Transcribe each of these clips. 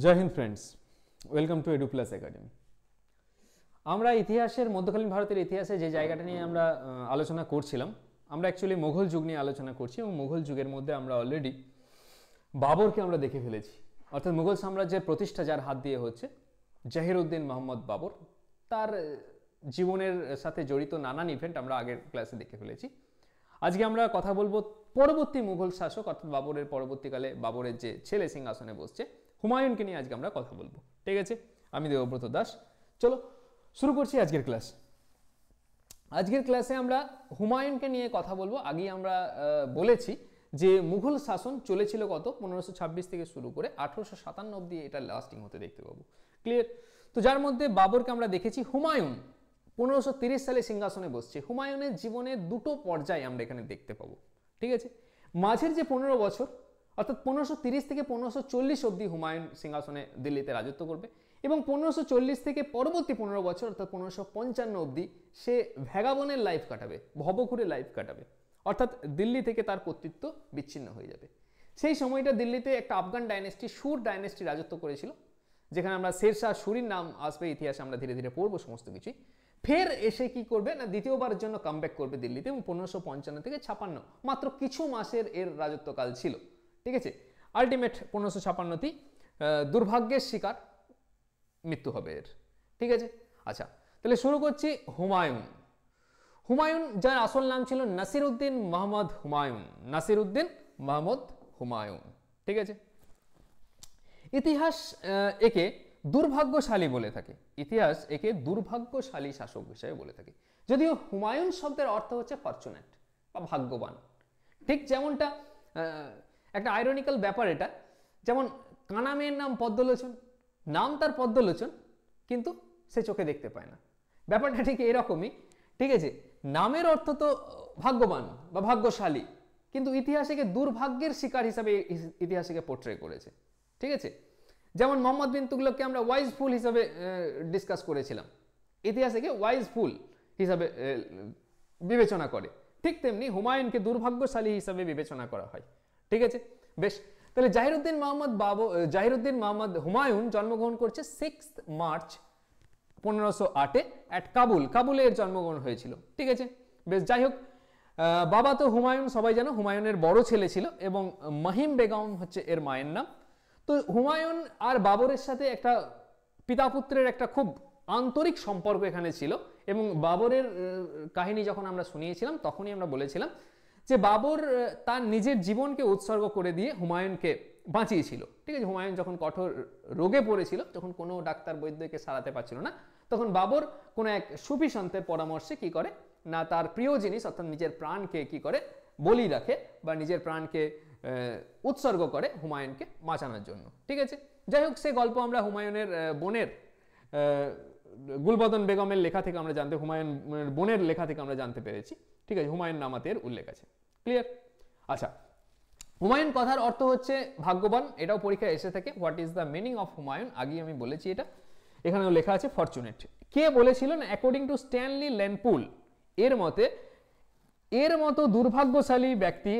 জয় হিন্দ friends welcome to Edu Plus academy আমরা ইতিহাসের মধ্যকালীন ভারতের ইতিহাসে যে জায়গাটা নিয়ে আমরা আলোচনা করছিলাম আমরা অ্যাকচুয়ালি মোঘল যুগ নিয়ে আলোচনা করছি এবং মোঘল যুগের মধ্যে আমরা অলরেডি বাবরকে আমরা দেখে ফেলেছি অর্থাৎ মুঘল সাম্রাজ্যের প্রতিষ্ঠা যার হাত দিয়ে হচ্ছে জাহিরুদ্দিন মোহাম্মদ বাবর তার জীবনের সাথে জড়িত নানান ইভেন্ট আমরা আগের ক্লাসে দেখে ফেলেছি আজকে আমরা কথা বলবো পরবর্তী মুঘল শাসক অর্থাৎ বাবরের পরবর্তীকালে বাবরের যে ছেলে সিংহাসনে বসছে হুমায়ুনকে নিয়ে আজকে আমরা কথা বলবো ঠিক আছে আমি দেবব্রত দাস চলো শুরু করছি আজকের ক্লাস আজকের ক্লাসে আমরা হুমায়ুনকে নিয়ে কথা বলবো আগেই আমরা বলেছি যে মুঘল শাসন চলেছিল কত পনেরোশো ছাব্বিশ থেকে শুরু করে আঠেরোশো সাতান্ন অব্দি এটা লাস্টিং হতে দেখতে পাবো ক্লিয়ার তো যার মধ্যে বাবরকে আমরা দেখেছি হুমায়ুন পনেরোশো তিরিশ সালে সিংহাসনে বসছে হুমায়ুনের জীবনে দুটো পর্যায়ে আমরা এখানে দেখতে পাবো ঠিক আছে মাঝের যে পনেরো বছর অর্থাৎ পনেরোশো থেকে পনেরোশো চল্লিশ অবধি হুমায়ুন সিংহাসনে দিল্লিতে রাজত্ব করবে এবং পনেরোশো চল্লিশ থেকে পরবর্তী পনেরো বছর অর্থাৎ পনেরোশো পঞ্চান্ন অবধি সে ভ্যাগাবনের লাইফ কাটাবে ভবঘুরে লাইফ কাটাবে অর্থাৎ দিল্লি থেকে তার কর্তৃত্ব বিচ্ছিন্ন হয়ে যাবে সেই সময়টা দিল্লিতে একটা আফগান ডাইনেস্টি সুর ডাইনেস্টি রাজত্ব করেছিল যেখানে আমরা শেরশাহ সুরির নাম আসবে ইতিহাসে আমরা ধীরে ধীরে পড়বো সমস্ত কিছুই ফের এসে কি করবে না দ্বিতীয়বারের জন্য কামব্যাক করবে দিল্লিতে এবং পনেরোশো পঞ্চান্ন থেকে ছাপান্ন মাত্র কিছু মাসের এর রাজত্বকাল ছিল ঠিক আছে আলটিমেট পনেরোশো ছাপান্নটি দুর্ভাগ্যের শিকার মৃত্যু হবে এর ঠিক আছে আচ্ছা তাহলে শুরু করছি হুমায়ুন হুমায়ুন যার আসল নাম ছিল নাসির উদ্দিন মোহাম্মদ হুমায়ুন নাসির উদ্দিন মোহাম্মদ হুমায়ুন ঠিক আছে ইতিহাস একে দুর্ভাগ্যশালী বলে থাকে ইতিহাস একে দুর্ভাগ্যশালী শাসক হিসেবে বলে থাকে যদিও হুমায়ুন শব্দের অর্থ হচ্ছে ফরচুনেট বা ভাগ্যবান ঠিক যেমনটা একটা আইরনিক্যাল ব্যাপার এটা যেমন কানা মেয়ের নাম পদ্মলোচন নাম তার পদ্মলোচন কিন্তু সে চোখে দেখতে পায় না ব্যাপারটা ঠিক এরকমই ঠিক আছে নামের অর্থ তো ভাগ্যবান বা ভাগ্যশালী কিন্তু ইতিহাসকে দুর্ভাগ্যের শিকার হিসাবে ইতিহাসকে পোট্রে করেছে ঠিক আছে যেমন মোহাম্মদ বিন তুগলককে আমরা ওয়াইজ ফুল হিসাবে ডিসকাস করেছিলাম ইতিহাসকে ওয়াইজ ফুল হিসাবে বিবেচনা করে ঠিক তেমনি হুমায়ুনকে দুর্ভাগ্যশালী হিসাবে বিবেচনা করা হয় ঠিক আছে বেশ তাহলে জাহিরুদ্দিন মোহাম্মদ বাবু জাহিরুদ্দিন মোহাম্মদ হুমায়ুন জন্মগ্রহণ করছে সিক্স মার্চ পনেরোশো আটে অ্যাট কাবুল কাবুলে এর জন্মগ্রহণ হয়েছিল ঠিক আছে বেশ যাই হোক বাবা তো হুমায়ুন সবাই জানো হুমায়ুনের বড় ছেলে ছিল এবং মাহিম বেগম হচ্ছে এর মায়ের নাম তো হুমায়ুন আর বাবরের সাথে একটা পিতা পুত্রের একটা খুব আন্তরিক সম্পর্ক এখানে ছিল এবং বাবরের কাহিনী যখন আমরা শুনিয়েছিলাম তখনই আমরা বলেছিলাম যে বাবর তার নিজের জীবনকে উৎসর্গ করে দিয়ে হুমায়ুনকে বাঁচিয়েছিল ঠিক আছে হুমায়ুন যখন কঠোর রোগে পড়েছিল যখন কোনো ডাক্তার বৈদ্যকে সারাতে পারছিল না তখন বাবর কোনো এক সুফি সন্তের পরামর্শে কি করে না তার প্রিয় জিনিস অর্থাৎ নিজের প্রাণকে কি করে বলি রাখে বা নিজের প্রাণকে উৎসর্গ করে হুমায়ুনকে বাঁচানোর জন্য ঠিক আছে যাই হোক সে গল্প আমরা হুমায়ুনের বোনের গুলবদন বেগমের লেখা থেকে আমরা জানতে হুমায়ুন বোনের লেখা থেকে আমরা জানতে পেরেছি ঠিক আছে হুমায়ুন নামাতের উল্লেখ আছে ক্লিয়ার আচ্ছা হুমায়ুন কথার অর্থ হচ্ছে ভাগ্যবান এটাও পরীক্ষায় এসে থাকে what is the meaning of Humayun আগেই আমি বলেছি এটা এখানেও লেখা আছে ফরচুনেট কে বলেছিলেন অ্যাকর্ডিং টু স্ট্যানলি ল্যানপুল এর মতে এর মতো দুর্ভাগ্যশালী ব্যক্তি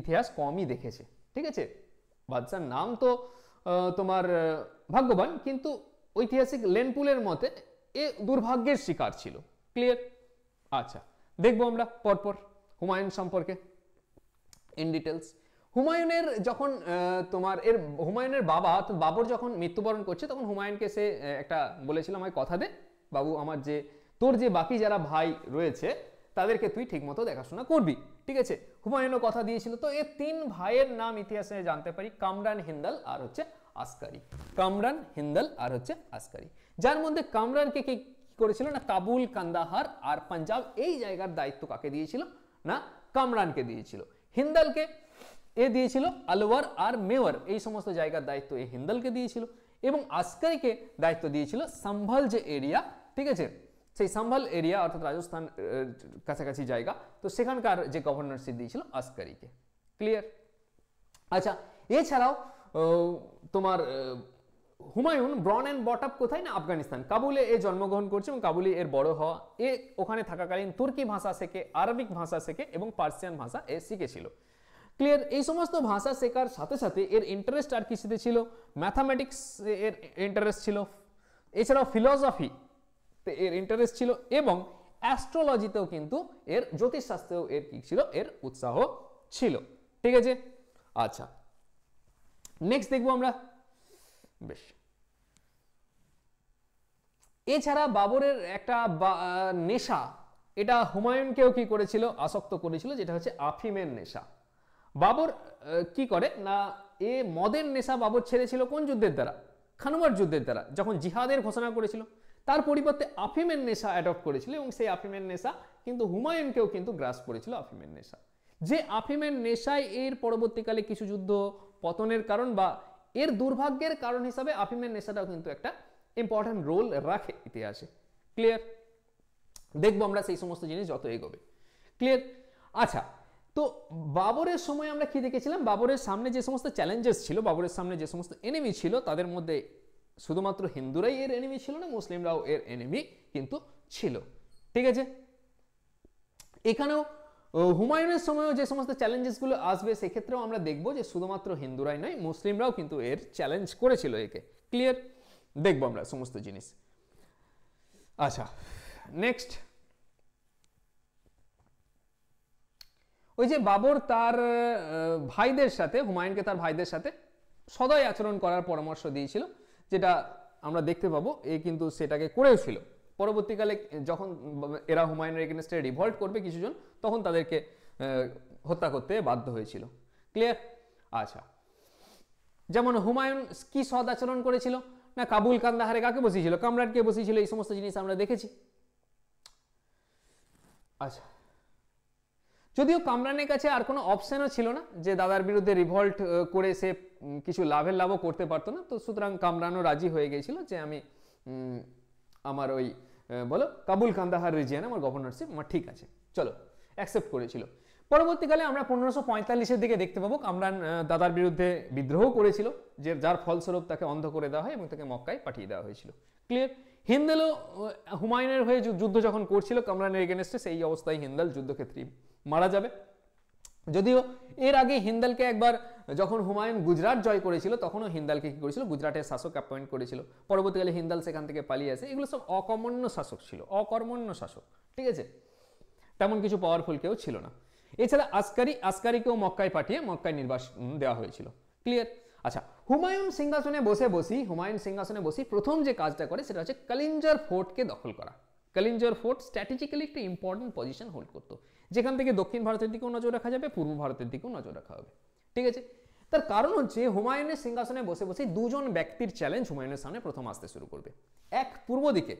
ইতিহাস কমই দেখেছে ঠিক আছে বাদশার নাম তো তোমার ভাগ্যবান কিন্তু ঐতিহাসিক লেনপুলের মতে এ দুর্ভাগ্যের শিকার ছিল ক্লিয়ার আচ্ছা দেখবো আমরা পরপর হুমায়ুন সম্পর্কে ইন ডিটেলস হুমায়ুনের যখন তোমার এর হুমায়ুনের বাবা তো বাবর যখন মৃত্যুবরণ করছে তখন হুমায়ুনকে সে একটা বলেছিল আমায় কথা দে বাবু আমার যে তোর যে বাকি যারা ভাই রয়েছে তাদেরকে তুই ঠিকমতো দেখাশোনা করবি ঠিক আছে হুমায়ুনও কথা দিয়েছিল তো এ তিন ভাইয়ের নাম ইতিহাসে জানতে পারি কামরান হিন্দাল আর হচ্ছে আসকারি কামরান হিন্দাল আর হচ্ছে আসকারি যার মধ্যে কামরানকে কি করেছিল না কাবুল কান্দাহার আর পাঞ্জাব এই জায়গার দায়িত্ব কাকে দিয়েছিল না কামরানকে দিয়েছিল হিন্দালকে এ দিয়েছিল আলওয়ার আর মেওয়ার এই সমস্ত জায়গার দায়িত্ব এই হিন্দালকে দিয়েছিল এবং আসকারিকে দায়িত্ব দিয়েছিল সম্ভাল যে এরিয়া ঠিক আছে সেই সম্ভাল এরিয়া অর্থাৎ রাজস্থান কাছাকাছি জায়গা তো সেখানকার যে গভর্নরশিপ দিয়েছিল আসকারিকে ক্লিয়ার আচ্ছা এছাড়াও তোমার Humayun born and brought up কোথায় না আফগানিস্তান কাবুলে এ জন্মগ্রহণ করছে এবং কাবুলি এর বড় হওয়া এ ওখানে থাকাকালীন তুর্কি ভাষা শেখে আরবিক ভাষা শেখে এবং পার্সিয়ান ভাষা এ শিখেছিল ক্লিয়ার এই সমস্ত ভাষা শেখার সাথে সাথে এর ইন্টারেস্ট আর কিছুতে ছিল ম্যাথামেটিক্স এর ইন্টারেস্ট ছিল এছাড়াও ফিলসফি এর ইন্টারেস্ট ছিল এবং অ্যাস্ট্রোলজিতেও কিন্তু এর জ্যোতিষশাস্ত্রেও এর কী ছিল এর উৎসাহ ছিল ঠিক আছে আচ্ছা নেক্সট দেখবো আমরা বেশ এছাড়া বাবরের একটা নেশা এটা হুমায়ুনকেও কি করেছিল আসক্ত করেছিল যেটা হচ্ছে আফিমের নেশা বাবর কি করে না এ মদের নেশা বাবর ছেড়েছিল কোন যুদ্ধের দ্বারা খানুমার যুদ্ধের দ্বারা যখন জিহাদের ঘোষণা করেছিল তার পরিবর্তে আফিমের নেশা অ্যাডপ্ট করেছিল এবং সেই আফিমের নেশা কিন্তু হুমায়ুনকেও কিন্তু গ্রাস করেছিল আফিমের নেশা যে আফিমের নেশায় এর পরবর্তীকালে কিছু যুদ্ধ পতনের কারণ বা এর দুর্ভাগ্যের কারণ হিসাবে আফিমের নেশাটাও কিন্তু একটা ইম্পর্ট্যান্ট রোল রাখে ইতিহাসে ক্লিয়ার দেখবো আমরা সেই সমস্ত জিনিস যত এগোবে ক্লিয়ার আচ্ছা তো বাবরের সময় আমরা কি দেখেছিলাম বাবরের সামনে যে সমস্ত চ্যালেঞ্জেস ছিল বাবরের সামনে যে সমস্ত এনিমি ছিল তাদের মধ্যে শুধুমাত্র হিন্দুরাই এর এনিমি ছিল না মুসলিমরাও এর এনিমি কিন্তু ছিল ঠিক আছে এখানেও হুমায়ুনের সময়ও যে সমস্ত চ্যালেঞ্জেসগুলো আসবে সেক্ষেত্রেও আমরা দেখব যে শুধুমাত্র হিন্দুরাই নয় মুসলিমরাও কিন্তু এর চ্যালেঞ্জ করেছিল একে ক্লিয়ার দেখবো আমরা সমস্ত জিনিস আচ্ছা নেক্সট ওই যে বাবর তার ভাইদের সাথে হুমায়ুনকে তার ভাইদের সাথে সদয় আচরণ করার পরামর্শ দিয়েছিল যেটা আমরা দেখতে পাবো এ কিন্তু সেটাকে করেওছিল পরবর্তীকালে যখন এরা হুমায়ুনের এগেনস্টে রিভল্ট করবে কিছুজন তখন তাদেরকে হত্যা করতে বাধ্য হয়েছিল ক্লিয়ার আচ্ছা যেমন হুমায়ুন কি সদ আচরণ করেছিল না কাবুল কান্দাহারে কাকে বসিয়েছিল কামরানকে বসিয়েছিল এই সমস্ত জিনিস আমরা দেখেছি আচ্ছা যদিও কামরানের কাছে আর কোনো অপশানও ছিল না যে দাদার বিরুদ্ধে রিভল্ট করে সে কিছু লাভের লাভও করতে পারতো না তো সুতরাং কামরানও রাজি হয়ে গেছিল যে আমি আমার ওই বলো কাবুল কান্দাহার রিজিয়ান আমার গভর্নরশিপ আমার ঠিক আছে চলো অ্যাকসেপ্ট করেছিল পরবর্তীকালে আমরা পনেরোশো পঁয়তাল্লিশের দিকে দেখতে পাবো কামরান দাদার বিরুদ্ধে বিদ্রোহ করেছিল যে যার ফলস্বরূপ তাকে অন্ধ করে দেওয়া হয় এবং তাকে মক্কায় পাঠিয়ে দেওয়া হয়েছিল ক্লিয়ার হিন্দেলও হুমায়ুনের হয়ে যুদ্ধ যখন করছিল কামরানের এগেনস্টে সেই অবস্থায় হিন্দাল যুদ্ধক্ষেত্রে মারা যাবে যদিও এর আগে হিন্দালকে একবার যখন হুমায়ুন গুজরাট জয় করেছিল তখনও হিন্দালকে কী করেছিল গুজরাটের শাসক অ্যাপয়েন্ট করেছিল পরবর্তীকালে হিন্দাল সেখান থেকে পালিয়ে আসে এগুলো সব অকর্মণ্য শাসক ছিল অকর্মণ্য শাসক ঠিক আছে তেমন কিছু পাওয়ারফুল কেউ ছিল না এছাড়া আসকারি আসকারিকেও মক্কায় পাঠিয়ে মক্কায় নির্বাসন দেওয়া হয়েছিল ক্লিয়ার আচ্ছা হুমায়ুন সিংহাসনে বসে বসি হুমায়ুন সিংহাসনে বসি প্রথম যে কাজটা করে সেটা হচ্ছে কলিঞ্জার ফোর্টকে দখল করা কলিঞ্জার ফোর্ট স্ট্র্যাটেজিক্যালি একটা ইম্পর্টেন্ট পজিশন হোল্ড করতো যেখান থেকে দক্ষিণ ভারতের দিকেও নজর রাখা যাবে পূর্ব ভারতের দিকেও নজর রাখা হবে ঠিক আছে তার কারণ হচ্ছে হুমায়ুনের সিংহাসনে বসে বসে দুজন ব্যক্তির চ্যালেঞ্জ হুমায়ুনের সামনে প্রথম আসতে শুরু করবে এক পূর্ব দিকে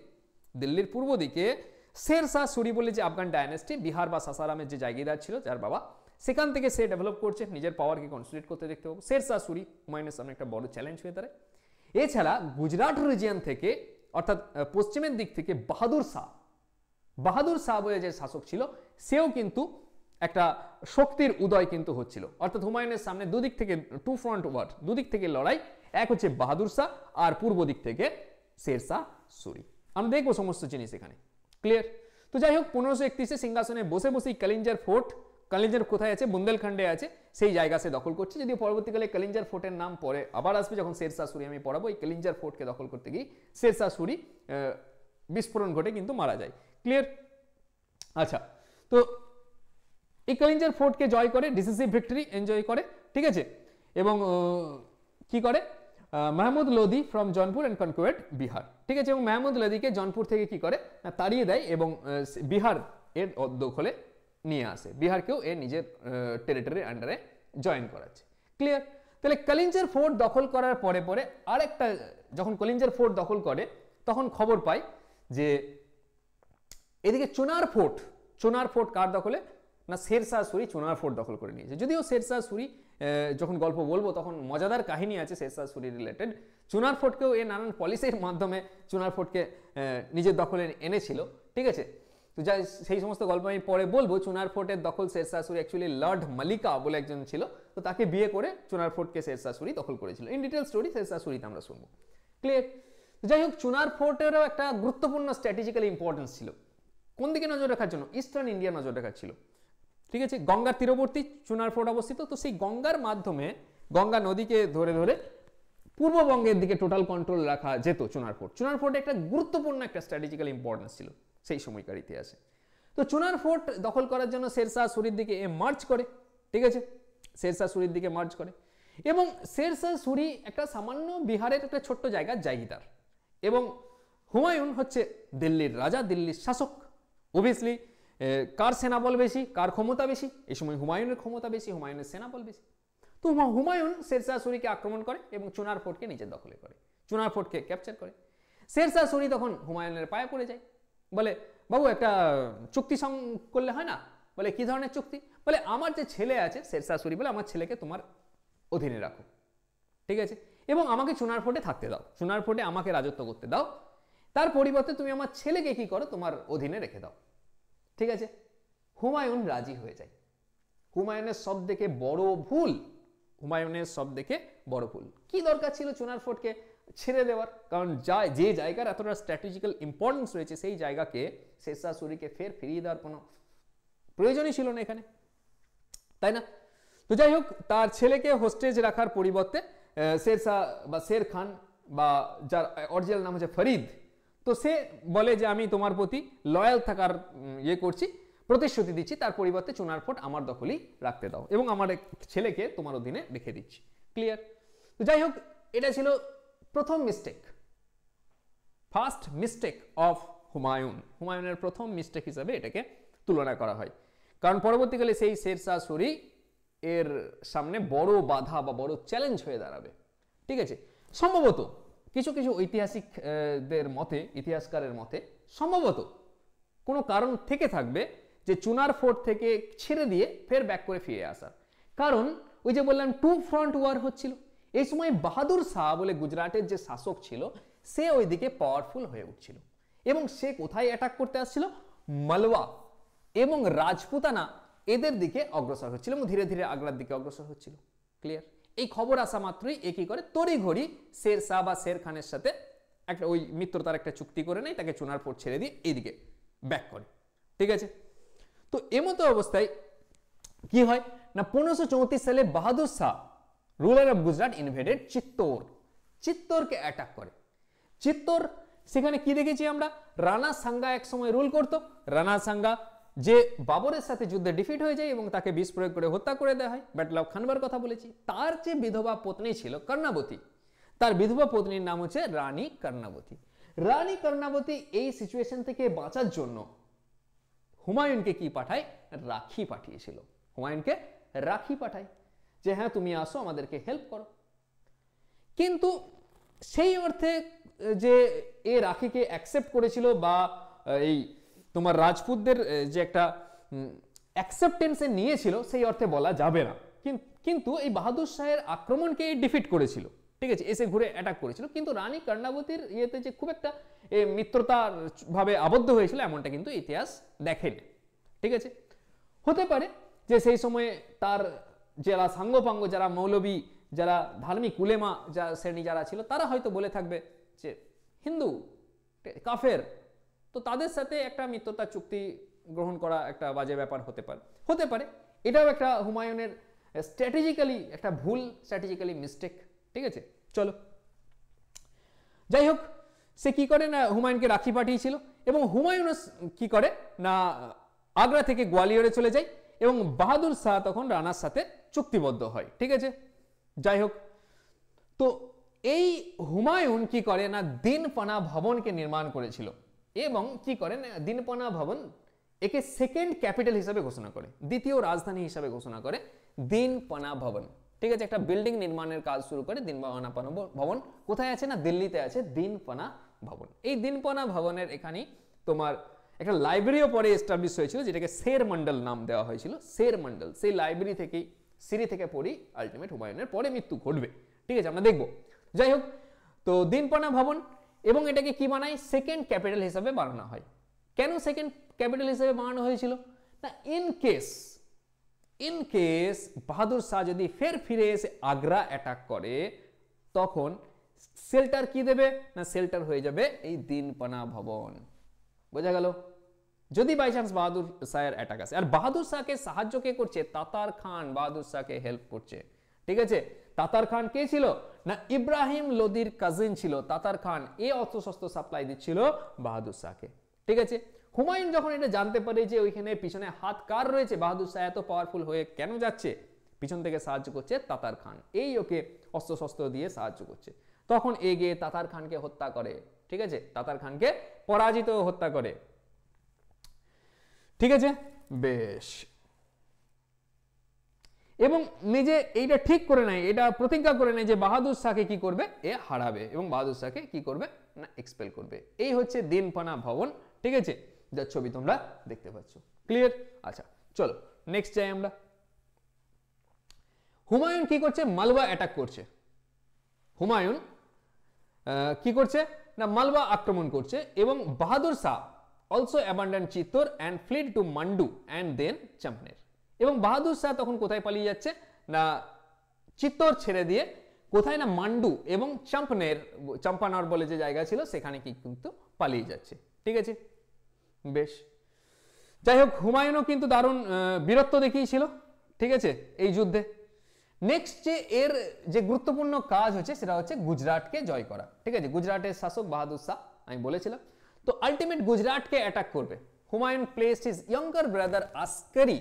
দিল্লির পূর্ব দিকে শের শাহ সুরি বলে যে আফগান ডায়নেস্টি বিহার বা সাসারামের যে জায়গিদার ছিল যার বাবা সেখান থেকে সে ডেভেলপ করছে নিজের পাওয়ারকে কনসেন্ট্রেট করতে দেখতে পাবো শের শাহ সুরি হুমায়ুনের সামনে একটা বড় চ্যালেঞ্জ হয়ে দাঁড়ায় এছাড়া গুজরাট রিজিয়ান থেকে অর্থাৎ পশ্চিমের দিক থেকে বাহাদুর শাহ বাহাদুর সাহবয়ে যে শাসক ছিল সেও কিন্তু একটা শক্তির উদয় কিন্তু হচ্ছিল অর্থাৎ হুমায়ুনের সামনে দুদিক থেকে টু ফ্রন্ট ওয়ার্ড দুদিক থেকে লড়াই এক হচ্ছে বাহাদুর শাহ আর পূর্ব দিক থেকে শেরশাহ সুরি আমরা দেখবো সমস্ত জিনিস এখানে ক্লিয়ার তো যাই হোক পনেরোশো একত্রিশে সিংহাসনে বসে বসেই কালিঞ্জার ফোর্ট কালিঞ্জার কোথায় আছে বুন্দেলখণ্ডে আছে সেই জায়গা সে দখল করছে যদিও পরবর্তীকালে কালিঞ্জার ফোর্টের নাম পরে আবার আসবে যখন শেরশাহ সুরি আমি পড়াবো এই কালিঞ্জার ফোর্টকে দখল করতে গিয়ে শেরশাহ সুরি বিস্ফোরণ ঘটে কিন্তু মারা যায় ক্লিয়ার আচ্ছা তো ইকলিঞ্জার ফোর্টকে জয় করে ডিসিসিভ ভিক্টরি এনজয় করে ঠিক আছে এবং কি করে Mahmud Lodi from Jaunpur and conquered Bihar ঠিক আছে এবং মাহমুদ লোদিকে জনপুর থেকে কি করে না তাড়িয়ে দেয় এবং বিহার এর দখলে নিয়ে আসে বিহারকেও এর নিজের টেরিটরির আন্ডারে জয়েন করাচ্ছে ক্লিয়ার তাহলে কলিঞ্জার ফোর্ট দখল করার পরে পরে আরেকটা যখন কলিঞ্জার ফোর্ট দখল করে তখন খবর পায় যে এদিকে চোনার ফোর্ট চোনার ফোর্ট কার দখলে না শেরশাহ সুরি চোনার ফোর্ট দখল করে নিয়েছে যদিও শেরশাহ সুরি যখন গল্প বলবো তখন মজাদার কাহিনী আছে শেরশাহ সুরি রিলেটেড চুনার ফোর্টকেও এ নানান পলিসির মাধ্যমে চুনার ফোর্টকে নিজের দখলে এনেছিল ঠিক আছে তো যা সেই সমস্ত গল্প আমি পরে বলবো চুনার ফোর্টের দখল শেরশাহ সুরি অ্যাকচুয়ালি লর্ড মালিকা বলে একজন ছিল তো তাকে বিয়ে করে চুনার ফোর্টকে শেরশাহ সুরি দখল করেছিল ইন ডিটেল স্টোরি শেরশাহ সুরিতে আমরা শুনবো ক্লিয়ার যাই হোক চুনার ফোর্টেরও একটা গুরুত্বপূর্ণ স্ট্র্যাটেজিক্যাল ইম্পর্টেন্স ছিল কোন দিকে নজর রাখার জন্য ইস্টার্ন ইন্ডিয়া নজর রাখার ছিল ঠিক আছে গঙ্গার তীরবর্তী চুনার ফোর্ট অবস্থিত তো সেই গঙ্গার মাধ্যমে গঙ্গা নদীকে ধরে ধরে পূর্ববঙ্গের দিকে টোটাল কন্ট্রোল রাখা যেত চুনার ফোর্ট চুনার ফোর্ট একটা গুরুত্বপূর্ণ একটা স্ট্র্যাটেজিক্যাল ইম্পর্টেন্স ছিল সেই সময়কার ইতিহাসে তো চুনার ফোর্ট দখল করার জন্য শেরশাহ সুরির দিকে এ মার্চ করে ঠিক আছে শেরশাহ সুরির দিকে মার্চ করে এবং শেরশাহ সুরি একটা সামান্য বিহারের একটা ছোট্ট জায়গা জায়গিদার এবং হুমায়ুন হচ্ছে দিল্লির রাজা দিল্লির শাসক ওভিয়াসলি কার সেনাবল বেশি কার ক্ষমতা বেশি এই সময় হুমায়ুনের ক্ষমতা বেশি হুমায়ুনের সেনাবল বেশি তো হুমায়ুন শেরশাহ সুরিকে আক্রমণ করে এবং চুনার ফোর্টকে নিজের দখলে করে চুনার ফোর্টকে ক্যাপচার করে শেরশাহ সুরি তখন হুমায়ুনের পায়ে পড়ে যায় বলে বাবু একটা চুক্তি সং করলে হয় না বলে কি ধরনের চুক্তি বলে আমার যে ছেলে আছে শেরশাহ সুরি বলে আমার ছেলেকে তোমার অধীনে রাখো ঠিক আছে এবং আমাকে চুনার ফোর্টে থাকতে দাও চুনার ফোর্টে আমাকে রাজত্ব করতে দাও তার পরিবর্তে তুমি আমার ছেলেকে কি করো তোমার অধীনে রেখে দাও ঠিক আছে হুমায়ুন রাজি হয়ে যায় হুমায়ুনের সব থেকে বড় ভুল হুমায়ুনের সব দেখে বড় ভুল কি দরকার ছিল চুনার ফোর্টকে ছেড়ে দেওয়ার কারণ যা যে জায়গার এতটা স্ট্র্যাটেজিক্যাল ইম্পর্টেন্স রয়েছে সেই জায়গাকে শেষাশুরিকে ফের ফিরিয়ে দেওয়ার কোনো প্রয়োজনই ছিল না এখানে তাই না তো যাই হোক তার ছেলেকে হোস্টেজ রাখার পরিবর্তে শেরশাহ বা শের খান বা যার অরিজিনাল নাম হচ্ছে ফরিদ তো সে বলে যে আমি তোমার প্রতি লয়াল থাকার ইয়ে করছি প্রতিশ্রুতি দিচ্ছি তার পরিবর্তে চুনার ফোট আমার দখলই রাখতে দাও এবং আমার এক ছেলেকে তোমার অধীনে রেখে দিচ্ছি ক্লিয়ার তো যাই হোক এটা ছিল প্রথম mistake first mistake of Humayun হুমায়ুনের প্রথম মিস্টেক হিসাবে এটাকে তুলনা করা হয় কারণ পরবর্তীকালে সেই শেরশাহ সুরি এর সামনে বড় বাধা বা বড় চ্যালেঞ্জ হয়ে দাঁড়াবে ঠিক আছে সম্ভবত কিছু কিছু ঐতিহাসিকদের মতে ইতিহাসকারের মতে সম্ভবত কোনো কারণ থেকে থাকবে যে চুনার ফোর্ট থেকে ছেড়ে দিয়ে ফের ব্যাক করে ফিরে আসার কারণ ওই যে বললাম টু ফ্রন্ট ওয়ার হচ্ছিল এই সময় বাহাদুর শাহ বলে গুজরাটের যে শাসক ছিল সে ওই দিকে পাওয়ারফুল হয়ে উঠছিল এবং সে কোথায় অ্যাটাক করতে আসছিল মালওয়া এবং রাজপুতানা এদের দিকে অগ্রসর হচ্ছিল এবং ধীরে ধীরে আগ্রার দিকে অগ্রসর হচ্ছিল ক্লিয়ার এই খবর আসা মাত্রই এ কি করে তড়িঘড়ি শের শাহ বা শের খানের সাথে একটা ওই মিত্রতার একটা চুক্তি করে নেয় তাকে পর ছেড়ে দিয়ে এদিকে ব্যাক করে ঠিক আছে তো এমতো অবস্থায় কি হয় না পনেরোশো চৌত্রিশ সালে Bahadur Shah ruler of Gujarat invaded Chittor চিত্তোরকে অ্যাটাক করে চিত্তোর সেখানে কি দেখেছি আমরা রানা সাঙ্গা এক সময় রুল করতো রানা সাঙ্গা যে বাবরের সাথে যুদ্ধে ডিফিট হয়ে যায় এবং তাকে বিষ প্রয়োগ করে হত্যা করে দেওয়া হয় ব্যাটল অফ খানবার কথা বলেছি তার যে বিধবা পত্নী ছিল কর্ণাবতী তার বিধবা পত্নীর নাম হচ্ছে রানী কর্ণাবতী রানী কর্ণাবতী এই সিচুয়েশন থেকে বাঁচার জন্য হুমায়ুনকে কি পাঠায় রাখি পাঠিয়েছিল হুমায়ুনকে রাখি পাঠায় যে হ্যাঁ তুমি আসো আমাদেরকে হেল্প করো কিন্তু সেই অর্থে যে এ রাখিকে অ্যাকসেপ্ট করেছিল বা এই তোমার রাজপুতদের যে একটা অ্যাকসেপ্টেন্সে নিয়েছিল সেই অর্থে বলা যাবে না কিন্তু এই বাহাদুর শাহের আক্রমণকে ডিফিট করেছিল ঠিক আছে এসে ঘুরে অ্যাটাক করেছিল কিন্তু রানী কর্ণাবতীর ইয়েতে যে খুব একটা মিত্রতার ভাবে আবদ্ধ হয়েছিল এমনটা কিন্তু ইতিহাস দেখেনি ঠিক আছে হতে পারে যে সেই সময়ে তার যারা সাঙ্গপাঙ্গ যারা মৌলবী যারা ধার্মিক উলেমা যা শ্রেণী যারা ছিল তারা হয়তো বলে থাকবে যে হিন্দু কাফের তো তাদের সাথে একটা মিত্রতা চুক্তি গ্রহণ করা একটা বাজে ব্যাপার হতে পারে হতে পারে এটাও একটা হুমায়ুনের স্ট্র্যাটেজিক্যালি একটা ভুল স্ট্র্যাটেজিক্যালি মিস্টেক ঠিক আছে চলো যাই হোক সে কি করে না হুমায়ুনকে রাখি পাঠিয়েছিল এবং হুমায়ুন কি করে না আগ্রা থেকে গোয়ালিয়রে চলে যায় এবং বাহাদুর শাহ তখন রানার সাথে চুক্তিবদ্ধ হয় ঠিক আছে যাই হোক তো এই হুমায়ুন কি করে না দিনপানা ভবনকে নির্মাণ করেছিল এবং কি করেন দিনপনা ভবন একে সেকেন্ড ক্যাপিটাল হিসাবে ঘোষণা করে দ্বিতীয় রাজধানী হিসাবে ঘোষণা করে দিনপনা ভবন ঠিক আছে একটা বিল্ডিং নির্মাণের কাজ শুরু করে দিনপনা ভবন কোথায় আছে না দিল্লিতে আছে দিনপনা ভবন এই দিনপনা ভবনের এখানে তোমার একটা লাইব্রেরিও পরে এস্টাবলিশ হয়েছিল যেটাকে শের মন্ডল নাম দেওয়া হয়েছিল শের মন্ডল সেই লাইব্রেরি থেকেই সিরি থেকে পড়ি আলটিমেট হুমায়ুনের পরে মৃত্যু ঘটবে ঠিক আছে আমরা দেখব যাই হোক তো দিনপনা ভবন এবং এটাকে কি বানায় সেকেন্ড ক্যাপিটাল হিসাবে বানানো হয় কেন সেকেন্ড ক্যাপিটাল হিসাবে বানানো হয়েছিল না in case in case Bahadur Shah যদি ফের ফিরে এসে আগ্রা অ্যাটাক করে তখন সেল্টার কি দেবে না সেল্টার হয়ে যাবে এই দিনপানা ভবন বোঝা গেল যদি বাই চান্স বাহাদুর শাহের অ্যাটাক আসে আর বাহাদুর শাহকে সাহায্য কে করছে তাতার খান বাহাদুর শাহকে হেল্প করছে ঠিক আছে তাতার খান কে ছিল না ইব্রাহিম লোদির কাজিন ছিল তাতার খান এ অস্ত্রশস্ত্র সাপ্লাই দিচ্ছিল বাহাদুর শাহকে ঠিক আছে হুমায়ুন যখন এটা জানতে পারে যে ওইখানে পিছনে হাত কার রয়েছে বাহাদুর শাহ এত পাওয়ারফুল হয়ে কেন যাচ্ছে পিছন থেকে সাহায্য করছে তাতার খান এই ওকে অস্ত্রশস্ত্র দিয়ে সাহায্য করছে তখন এগিয়ে তাতার খানকে হত্যা করে ঠিক আছে তাতার খানকে পরাজিত হত্যা করে ঠিক আছে বেশ এবং নিজে এইটা ঠিক করে নেয় এটা প্রতিজ্ঞা করে নেয় যে বাহাদুর শাহকে কি করবে এ হারাবে এবং বাহাদুর শাহকে কি করবে না এক্সপেল করবে এই হচ্ছে দিনপানা ভবন ঠিক আছে যার ছবি তোমরা দেখতে পাচ্ছ ক্লিয়ার আচ্ছা চলো নেক্সট যাই আমরা হুমায়ুন কি করছে মালবা অ্যাটাক করছে হুমায়ুন কি করছে না মালবা আক্রমণ করছে এবং Bahadur Shah also abandoned Chittor and fled to Mandu and then চাম্পনের এবং বাহাদুর শাহ তখন কোথায় পালিয়ে যাচ্ছে না চিত্তর ছেড়ে দিয়ে কোথায় না মান্ডু এবং চাম্পনের চাম্পানার বলে যে জায়গা ছিল সেখানে কি কিন্তু পালিয়ে যাচ্ছে ঠিক আছে বেশ যাই হোক হুমায়ুনও কিন্তু দারুণ বীরত্ব দেখিয়েছিল ঠিক আছে এই যুদ্ধে নেক্সট যে এর যে গুরুত্বপূর্ণ কাজ হচ্ছে সেটা হচ্ছে গুজরাটকে জয় করা ঠিক আছে গুজরাটের শাসক বাহাদুর শাহ আমি বলেছিলাম তো আলটিমেট গুজরাটকে অ্যাটাক করবে Humayun place is younger brother Askari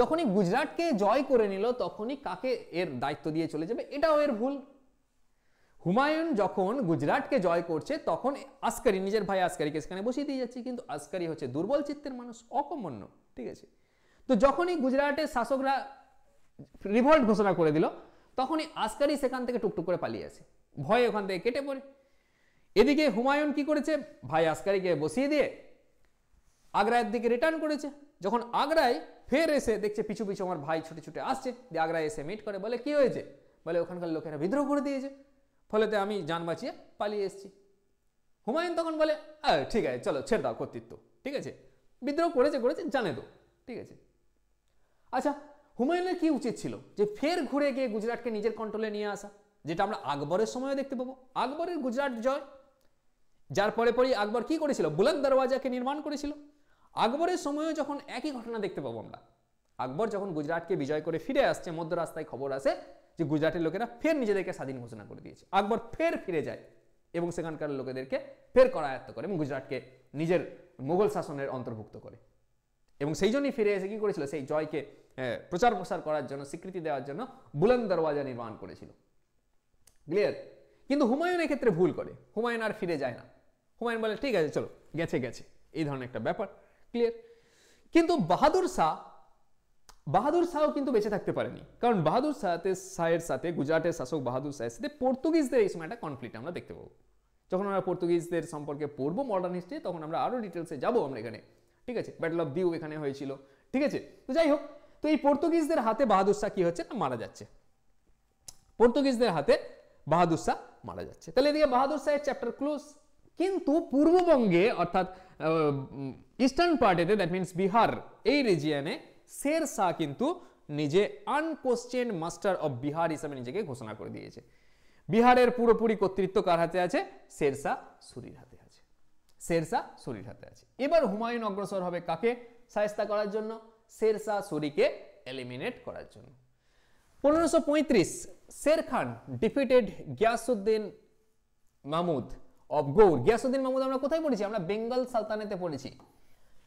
যখনই গুজরাটকে জয় করে নিল তখনই কাকে এর দায়িত্ব দিয়ে চলে যাবে এটাও এর ভুল হুমায়ুন যখন গুজরাটকে জয় করছে তখন আসকারি নিজের ভাই আসকারিকে সেখানে বসিয়ে দিয়ে যাচ্ছে কিন্তু আসকারি হচ্ছে দুর্বল চিত্তের মানুষ অকমন্য ঠিক আছে তো যখনই গুজরাটের শাসকরা রিভল্ট ঘোষণা করে দিল তখনই আসকারি সেখান থেকে টুকটুক করে পালিয়ে আসে ভয়ে ওখান থেকে কেটে পড়ে এদিকে হুমায়ুন কি করেছে ভাই আসকারিকে বসিয়ে দিয়ে আগ্রায়ের দিকে রিটার্ন করেছে যখন আগ্রায় ফের এসে দেখছে পিছু পিছু আমার ভাই ছুটে ছুটে আসছে দিয়ে আগ্রায় এসে মিট করে বলে কি হয়েছে বলে ওখানকার লোকেরা বিদ্রোহ করে দিয়েছে ফলেতে আমি যান বাঁচিয়ে পালিয়ে এসেছি হুমায়ুন তখন বলে ঠিক আছে চলো ছেড়ে দাও কর্তৃত্ব ঠিক আছে বিদ্রোহ করেছে করেছে জানে তো ঠিক আছে আচ্ছা হুমায়ুনের কি উচিত ছিল যে ফের ঘুরে গিয়ে গুজরাটকে নিজের কন্ট্রোলে নিয়ে আসা যেটা আমরা আকবরের সময় দেখতে পাবো আকবরের গুজরাট জয় যার পরে পরেই আকবর কি করেছিল বুলন্দ দরওয়াজাকে নির্মাণ করেছিল আকবরের সময়ও যখন একই ঘটনা দেখতে পাবো আমরা আকবর যখন গুজরাটকে বিজয় করে ফিরে আসছে মধ্য রাস্তায় খবর আসে যে গুজরাটের লোকেরা ফের নিজেদেরকে স্বাধীন ঘোষণা করে দিয়েছে আকবর ফের ফিরে যায় এবং সেখানকার লোকেদেরকে ফের করায়ত্ত করে এবং গুজরাটকে নিজের মোগল শাসনের অন্তর্ভুক্ত করে এবং সেই জন্যই ফিরে এসে কী করেছিল সেই জয়কে প্রচার প্রসার করার জন্য স্বীকৃতি দেওয়ার জন্য বুলন্দ দরওয়াজা নির্মাণ করেছিল ক্লিয়ার কিন্তু হুমায়ুন এক্ষেত্রে ভুল করে হুমায়ুন আর ফিরে যায় না হুমায়ুন বলে ঠিক আছে চলো গেছে গেছে এই ধরনের একটা ব্যাপার ক্লিয়ার কিন্তু বাহাদুর শাহ বাহাদুর শাহও কিন্তু বেঁচে থাকতে পারেনি কারণ বাহাদুর শাহতে শাহের সাথে গুজরাটের শাসক বাহাদুর শাহের সাথে পর্তুগিজদের এই সময় একটা কনফ্লিক্ট আমরা দেখতে পাবো যখন আমরা পর্তুগিজদের সম্পর্কে পড়বো মডার্ন হিস্ট্রি তখন আমরা আরও ডিটেলসে যাবো আমরা এখানে ঠিক আছে ব্যাটল অফ দিউ এখানে হয়েছিল ঠিক আছে তো যাই হোক তো এই পর্তুগিজদের হাতে বাহাদুর শাহ কি হচ্ছে না মারা যাচ্ছে পর্তুগিজদের হাতে বাহাদুর শাহ মারা যাচ্ছে তাহলে এদিকে বাহাদুর শাহের চ্যাপ্টার ক্লোজ কিন্তু পূর্ববঙ্গে অর্থাৎ ইস্টার্ন পার্টেতে দ্যাট মিনস বিহার এই রিজিয়নে শের শাহ কিন্তু নিজে আনকোশ্চেন মাস্টার অব বিহার হিসাবে নিজেকে ঘোষণা করে দিয়েছে বিহারের পুরোপুরি কর্তৃত্ব কার হাতে আছে শাহ সুরির হাতে আছে শাহ সুরির হাতে আছে এবার হুমায়ুন অগ্রসর হবে কাকে সায়স্তা করার জন্য শাহ সুরিকে এলিমিনেট করার জন্য পনেরোশো পঁয়ত্রিশ শের খান ডিফিটেড গিয়াসুদ্দিন মাহমুদ অফ গৌর গিয়াসুদ্দিন মাহমুদ আমরা কোথায় পড়েছি আমরা বেঙ্গল সালতানেতে পড়েছি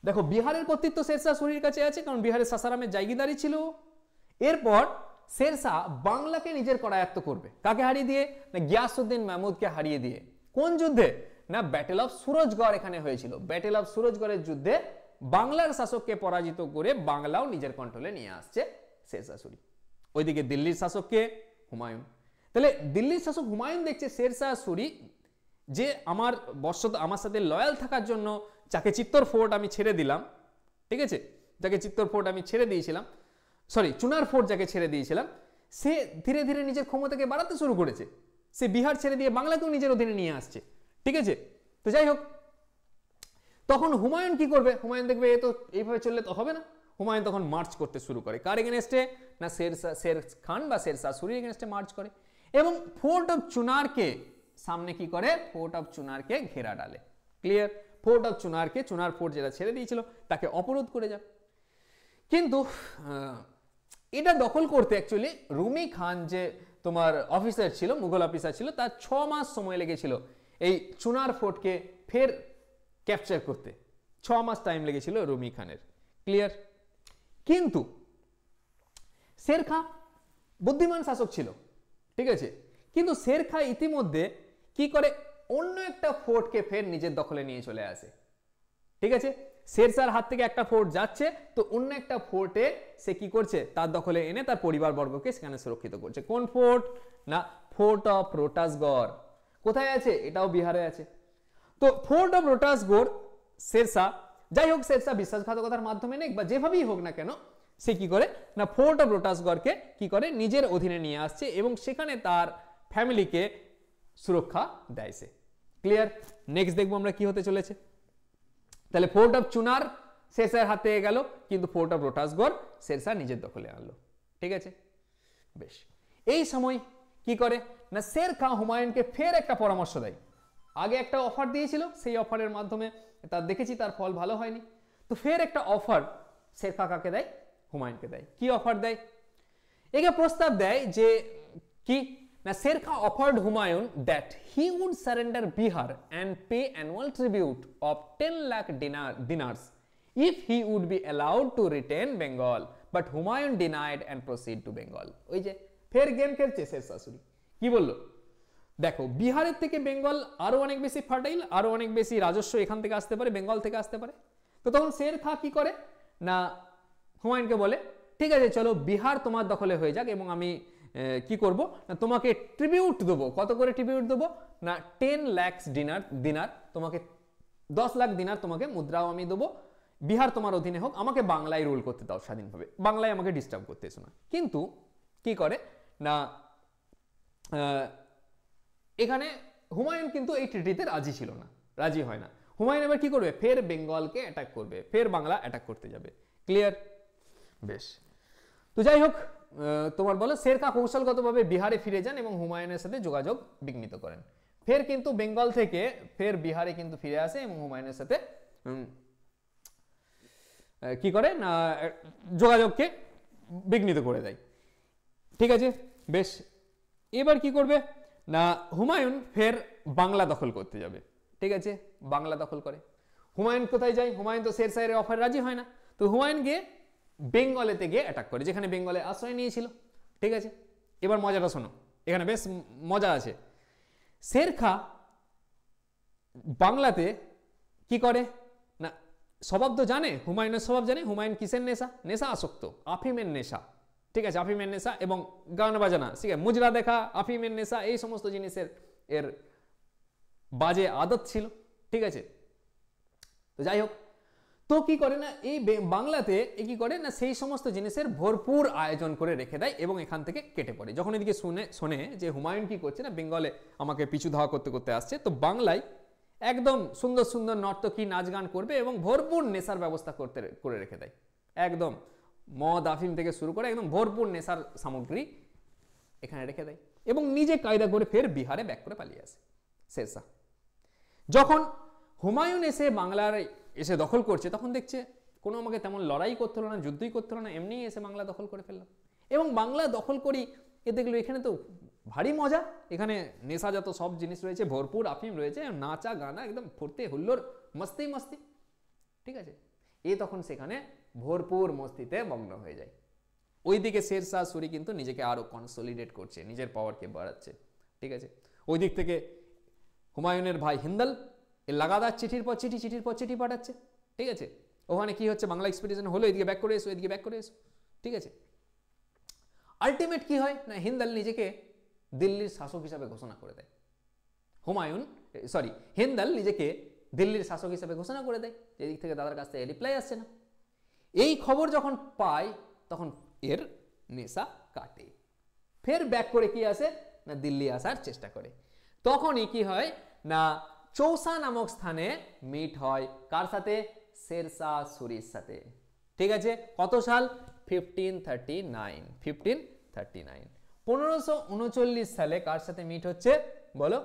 দেখো বিহারের কর্তৃত্ব শেরশাহ সুরির কাছে আছে কারণ বিহারের সাসারামের জায়গিদারি ছিল এরপর শেরশাহ বাংলাকে নিজের করায়ত্ত করবে কাকে হারিয়ে দিয়ে না গিয়াসুদ্দিন মাহমুদকে হারিয়ে দিয়ে কোন যুদ্ধে না ব্যাটেল অফ সুরজগড় এখানে হয়েছিল ব্যাটেল অফ সুরজগড়ের যুদ্ধে বাংলার শাসককে পরাজিত করে বাংলাও নিজের কন্ট্রোলে নিয়ে আসছে শেরশাহ সুরি ওইদিকে দিল্লির শাসককে হুমায়ুন তাহলে দিল্লির শাসক হুমায়ুন দেখছে শেরশাহ সুরি যে আমার বর্ষত আমার সাথে লয়াল থাকার জন্য যাকে চিত্তর ফোর্ট আমি ছেড়ে দিলাম ঠিক আছে যাকে চিত্তর ফোর্ট আমি ছেড়ে দিয়েছিলাম সরি চুনার ফোর্ট যাকে ছেড়ে দিয়েছিলাম সে ধীরে ধীরে নিজের ক্ষমতাকে বাড়াতে শুরু করেছে সে বিহার ছেড়ে দিয়ে বাংলাকেও নিজের অধীনে নিয়ে আসছে ঠিক আছে তো যাই হোক তখন হুমায়ুন কি করবে হুমায়ুন দেখবে এ তো এইভাবে চললে তো হবে না হুমায়ুন তখন মার্চ করতে শুরু করে কার এগেনস্টে না শের শের খান বা শের শাহ সুরির এগেনস্টে মার্চ করে এবং ফোর্ট অফ চুনারকে সামনে কি করে ফোর্ট অফ চুনারকে ঘেরা ডালে ক্লিয়ার ফোর্ট অফ চুনারকে চুনার ফোর্ট যেটা ছেড়ে দিয়েছিল তাকে অবরোধ করে যান কিন্তু এটা দখল করতে অ্যাকচুয়ালি রুমি খান যে তোমার অফিসার ছিল মুঘল অফিসার ছিল তার ছ মাস সময় লেগেছিল এই চুনার ফোর্টকে ফের ক্যাপচার করতে ছ মাস টাইম লেগেছিল রুমি খানের ক্লিয়ার কিন্তু শের বুদ্ধিমান শাসক ছিল ঠিক আছে কিন্তু শের ইতিমধ্যে কি করে অন্য একটা ফোর্টকে ফের নিজের দখলে নিয়ে চলে আসে ঠিক আছে শেরশার হাত থেকে একটা ফোর্ট যাচ্ছে তো অন্য একটা ফোর্টে সে কি করছে তার দখলে এনে তার পরিবারবর্গকে সেখানে সুরক্ষিত করছে কোন ফোর্ট না ফোর্ট অফ রোটাসগড় কোথায় আছে এটাও বিহারে আছে তো ফোর্ট অফ রোটাসগড় শেরশাহ যাই হোক শেরশাহ বিশ্বাসঘাতকতার মাধ্যমে নেই বা যেভাবেই হোক না কেন সে কি করে না ফোর্ট অফ রোটাসগড়কে কি করে নিজের অধীনে নিয়ে আসছে এবং সেখানে তার ফ্যামিলিকে সুরক্ষা দেয় সে ক্লিয়ার নেক্সট দেখবো আমরা কি হতে চলেছে তাহলে ফোর্ট অফ চুনার শেরশার হাতে গেল কিন্তু ফোর্ট অফ রোটাসগড় শেরশাহ নিজের দখলে আনলো ঠিক আছে বেশ এই সময় কি করে না শের খাঁ হুমায়ুনকে ফের একটা পরামর্শ দেয় আগে একটা অফার দিয়েছিল সেই অফারের মাধ্যমে তার দেখেছি তার ফল ভালো হয়নি তো ফের একটা অফার শের খা কাকে দেয় হুমায়ুনকে দেয় কি অফার দেয় একে প্রস্তাব দেয় যে কি Now, Serka offered Humayun that he would surrender Bihar and pay annual tribute of 10 lakh dinar, dinars if he would be allowed to retain Bengal. But Humayun denied and proceeded to Bengal. ওই যে ফের game খেলছে শের শাশুড়ি কি বললো দেখো বিহারের থেকে বেঙ্গল আরো অনেক বেশি ফার্টাইল আরো অনেক বেশি রাজস্ব এখান থেকে আসতে পারে বেঙ্গল থেকে আসতে পারে তো তখন শের খা কি করে না হুমায়ুনকে বলে ঠিক আছে চলো বিহার তোমার দখলে হয়ে যাক এবং আমি কি করব না তোমাকে ট্রিবিউট দেবো কত করে ট্রিবিউট দেবো না টেন ল্যাক্স ডিনার দিনার তোমাকে দশ লাখ দিনার তোমাকে মুদ্রাও আমি দেবো বিহার তোমার অধীনে হোক আমাকে বাংলায় রুল করতে দাও স্বাধীনভাবে বাংলায় আমাকে ডিস্টার্ব করতে এসো না কিন্তু কি করে না এখানে হুমায়ুন কিন্তু এই ট্রিটিতে রাজি ছিল না রাজি হয় না হুমায়ুন এবার কি করবে ফের বেঙ্গলকে অ্যাটাক করবে ফের বাংলা অ্যাটাক করতে যাবে ক্লিয়ার বেশ তো যাই হোক তোমার বলো শেরখা কৌশলগতভাবে বিহারে ফিরে যান এবং হুমায়ুনের সাথে যোগাযোগ বিঘ্নিত করেন ফের কিন্তু বেঙ্গল থেকে ফের বিহারে কিন্তু ফিরে আসে এবং হুমায়ুনের সাথে কি করে না যোগাযোগকে বিঘ্নিত করে দেয় ঠিক আছে বেশ এবার কি করবে না হুমায়ুন ফের বাংলা দখল করতে যাবে ঠিক আছে বাংলা দখল করে হুমায়ুন কোথায় যায় হুমায়ুন তো শের সাহের অফার রাজি হয় না তো হুমায়ুন গিয়ে বেঙ্গলেতে গিয়ে অ্যাটাক করে যেখানে বেঙ্গলে আশ্রয় নিয়েছিল ঠিক আছে এবার মজাটা শোনো এখানে বেশ মজা আছে শেরখা বাংলাতে কি করে না স্বভাব তো জানে হুমায়ুনের স্বভাব জানে হুমায়ুন কিসের নেশা নেশা আসক্ত আফিমের নেশা ঠিক আছে আফিমের নেশা এবং গান বাজানা ঠিক আছে মুজরা দেখা আফিমের নেশা এই সমস্ত জিনিসের এর বাজে আদত ছিল ঠিক আছে তো যাই হোক তো কি করে না এই বাংলাতে এ কি করে না সেই সমস্ত জিনিসের ভরপুর আয়োজন করে রেখে দেয় এবং এখান থেকে কেটে পড়ে যখন এদিকে শুনে শোনে যে হুমায়ুন কি করছে না বেঙ্গলে আমাকে পিছু ধাওয়া করতে করতে আসছে তো বাংলায় একদম সুন্দর সুন্দর নর্তকী নাচ গান করবে এবং ভরপুর নেশার ব্যবস্থা করতে করে রেখে দেয় একদম মদ আফিম থেকে শুরু করে একদম ভরপুর নেশার সামগ্রী এখানে রেখে দেয় এবং নিজে কায়দা করে ফের বিহারে ব্যাক করে পালিয়ে আসে শেরশাহ যখন হুমায়ুন এসে বাংলার এসে দখল করছে তখন দেখছে কোনো আমাকে তেমন লড়াই করতে হলো না যুদ্ধই করতে হলো না এমনিই এসে বাংলা দখল করে ফেললাম এবং বাংলা দখল করি এ দেখলো এখানে তো ভারী মজা এখানে নেশাজাত সব জিনিস রয়েছে ভরপুর আফিম রয়েছে নাচা গানা একদম ফুরতে হুল্লোর মস্তি মস্তি ঠিক আছে এ তখন সেখানে ভরপুর মস্তিতে মগ্ন হয়ে যায় ওইদিকে শের শাহ সুরি কিন্তু নিজেকে আরও কনসলিডেট করছে নিজের পাওয়ারকে বাড়াচ্ছে ঠিক আছে ওই দিক থেকে হুমায়ুনের ভাই হিন্দাল এ লাগাতার চিঠির পর চিঠি চিঠির পর চিঠি পাঠাচ্ছে ঠিক আছে ওখানে কি হচ্ছে বাংলা এক্সপিডিশন হলো এদিকে ব্যাক করে এসো এদিকে ব্যাক করে এসো ঠিক আছে আলটিমেট কি হয় না হিন্দাল নিজেকে দিল্লির শাসক হিসাবে ঘোষণা করে দেয় হুমায়ুন সরি হিন্দাল নিজেকে দিল্লির শাসক হিসাবে ঘোষণা করে দেয় এদিক থেকে দাদার কাছ থেকে রিপ্লাই আসছে না এই খবর যখন পায় তখন এর নেশা কাটে ফের ব্যাক করে কি আসে না দিল্লি আসার চেষ্টা করে তখনই কি হয় না চৌসা নামক স্থানে মিট হয় কার সাথে শেরশাহ সুরির সাথে ঠিক আছে কত সাল fifteen thirty nine fifteen thirty nine পনেরোশো উনচল্লিশ সালে কার সাথে মিট হচ্ছে বলো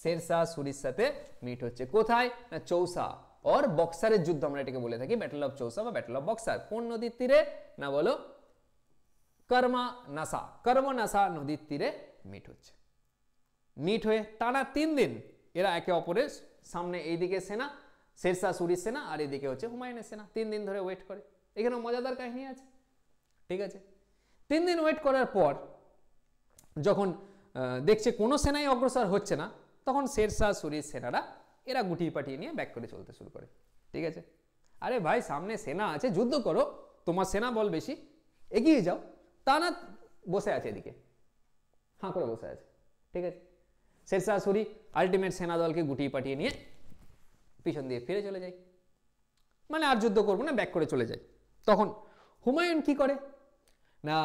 শেরশাহ সুরির সাথে মিট হচ্ছে কোথায় না চৌসা অর বক্সারের যুদ্ধ আমরা এটাকে বলে থাকি ব্যাটল অফ চৌসা বা ব্যাটল অফ বক্সার কোন নদীর তীরে না বলো কর্মা নাসা কর্ম নাসা নদীর তীরে মিট হচ্ছে মিট হয়ে টানা তিন দিন এরা একে অপরের সামনে এইদিকে সেনা শেরশাহ সুরি সেনা আর এদিকে হচ্ছে হুমায়ুনের সেনা তিন দিন ধরে ওয়েট করে এখানে মজাদার কাহিনী আছে ঠিক আছে তিন দিন ওয়েট করার পর যখন দেখছে কোনো সেনাই অগ্রসর হচ্ছে না তখন শেরশাহ সুরির সেনারা এরা গুটিয়ে পাঠিয়ে নিয়ে ব্যাক করে চলতে শুরু করে ঠিক আছে আরে ভাই সামনে সেনা আছে যুদ্ধ করো তোমার সেনা বল বেশি এগিয়ে যাও তা না বসে আছে এদিকে হাঁ করে বসে আছে ঠিক আছে শেরশাহ সুরি আলটিমেট সেনা দলকে গুটিয়ে পাঠিয়ে নিয়ে পিছন দিয়ে ফিরে চলে যাই মানে আর যুদ্ধ করবো না ব্যাক করে চলে যাই তখন হুমায়ুন কি করে না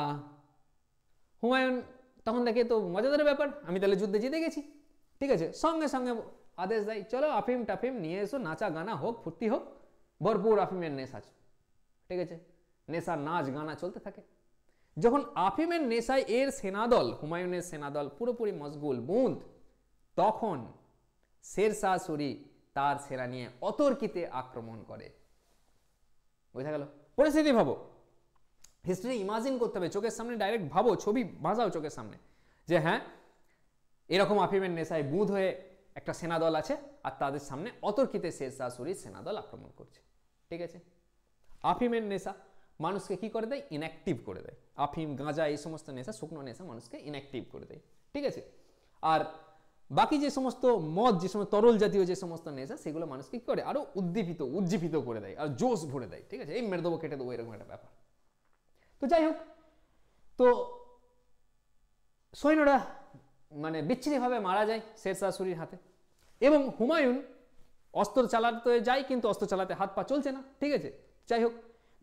হুমায়ুন তখন দেখে তো মজাদার ব্যাপার আমি তাহলে যুদ্ধে জিতে গেছি ঠিক আছে সঙ্গে সঙ্গে আদেশ দেয় চলো আফিম টাফিম নিয়ে এসো নাচা গানা হোক ফুর্তি হোক ভরপুর আফিমের নেশা ঠিক আছে নেশা নাচ গানা চলতে থাকে যখন আফিমের নেশায় এর সেনাদল হুমায়ুনের সেনাদল পুরোপুরি মশগুল বুঁদ তখন শেরশাহ সুরি তার সেরা নিয়ে অতর্কিতে আক্রমণ করে বোঝা গেল পরিস্থিতি ভাবো হিস্ট্রি ইমাজিন করতে হবে চোখের সামনে ডাইরেক্ট ভাবো ছবি বাঁচাও চোখের সামনে যে হ্যাঁ এরকম আফিমের নেশায় বুধ হয়ে একটা সেনাদল আছে আর তাদের সামনে অতর্কিতে শেরশাহ সুরি সেনাদল আক্রমণ করছে ঠিক আছে আফিমের নেশা মানুষকে কি করে দেয় ইনঅ্যাক্টিভ করে দেয় আফিম গাঁজা এই সমস্ত নেশা শুকনো নেশা মানুষকে ইনঅ্যাক্টিভ করে দেয় ঠিক আছে আর বাকি যে সমস্ত মদ যে সমস্ত তরল জাতীয় যে সমস্ত নেশা সেগুলো মানুষকে কী করে আরও উদ্দীপিত উজ্জীবিত করে দেয় আর জোস ভরে দেয় ঠিক আছে এই মেরে দেবো কেটে দেবো এরকম একটা ব্যাপার তো যাই হোক তো সৈন্যরা মানে বিচ্ছিরিভাবে মারা যায় শের শাশুড়ির হাতে এবং হুমায়ুন অস্ত্র চালাতে যায় কিন্তু অস্ত্র চালাতে হাত পা চলছে না ঠিক আছে যাই হোক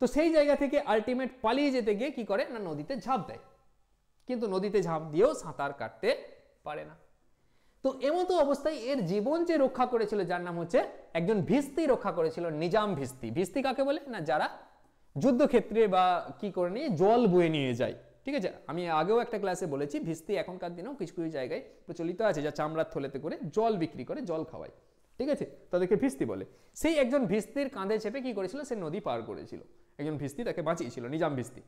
তো সেই জায়গা থেকে আলটিমেট পালিয়ে যেতে গিয়ে কি করে না নদীতে ঝাঁপ দেয় কিন্তু নদীতে ঝাঁপ দিয়েও সাঁতার কাটতে পারে না তো এমতো অবস্থায় এর জীবন যে রক্ষা করেছিল যার নাম হচ্ছে একজন ভিস্তি রক্ষা করেছিল নিজাম ভিস্তি ভিস্তি কাকে বলে না যারা যুদ্ধক্ষেত্রে বা কি করে নিয়ে জল বয়ে নিয়ে যায় ঠিক আছে আমি আগেও একটা ক্লাসে বলেছি ভিস্তি এখনকার দিনেও কিছু কিছু জায়গায় প্রচলিত আছে যা চামড়ার থলেতে করে জল বিক্রি করে জল খাওয়ায় ঠিক আছে তাদেরকে ভিস্তি বলে সেই একজন ভিস্তির কাঁধে চেপে কি করেছিল সে নদী পার করেছিল একজন ভিস্তি তাকে বাঁচিয়েছিল নিজাম ভিস্তি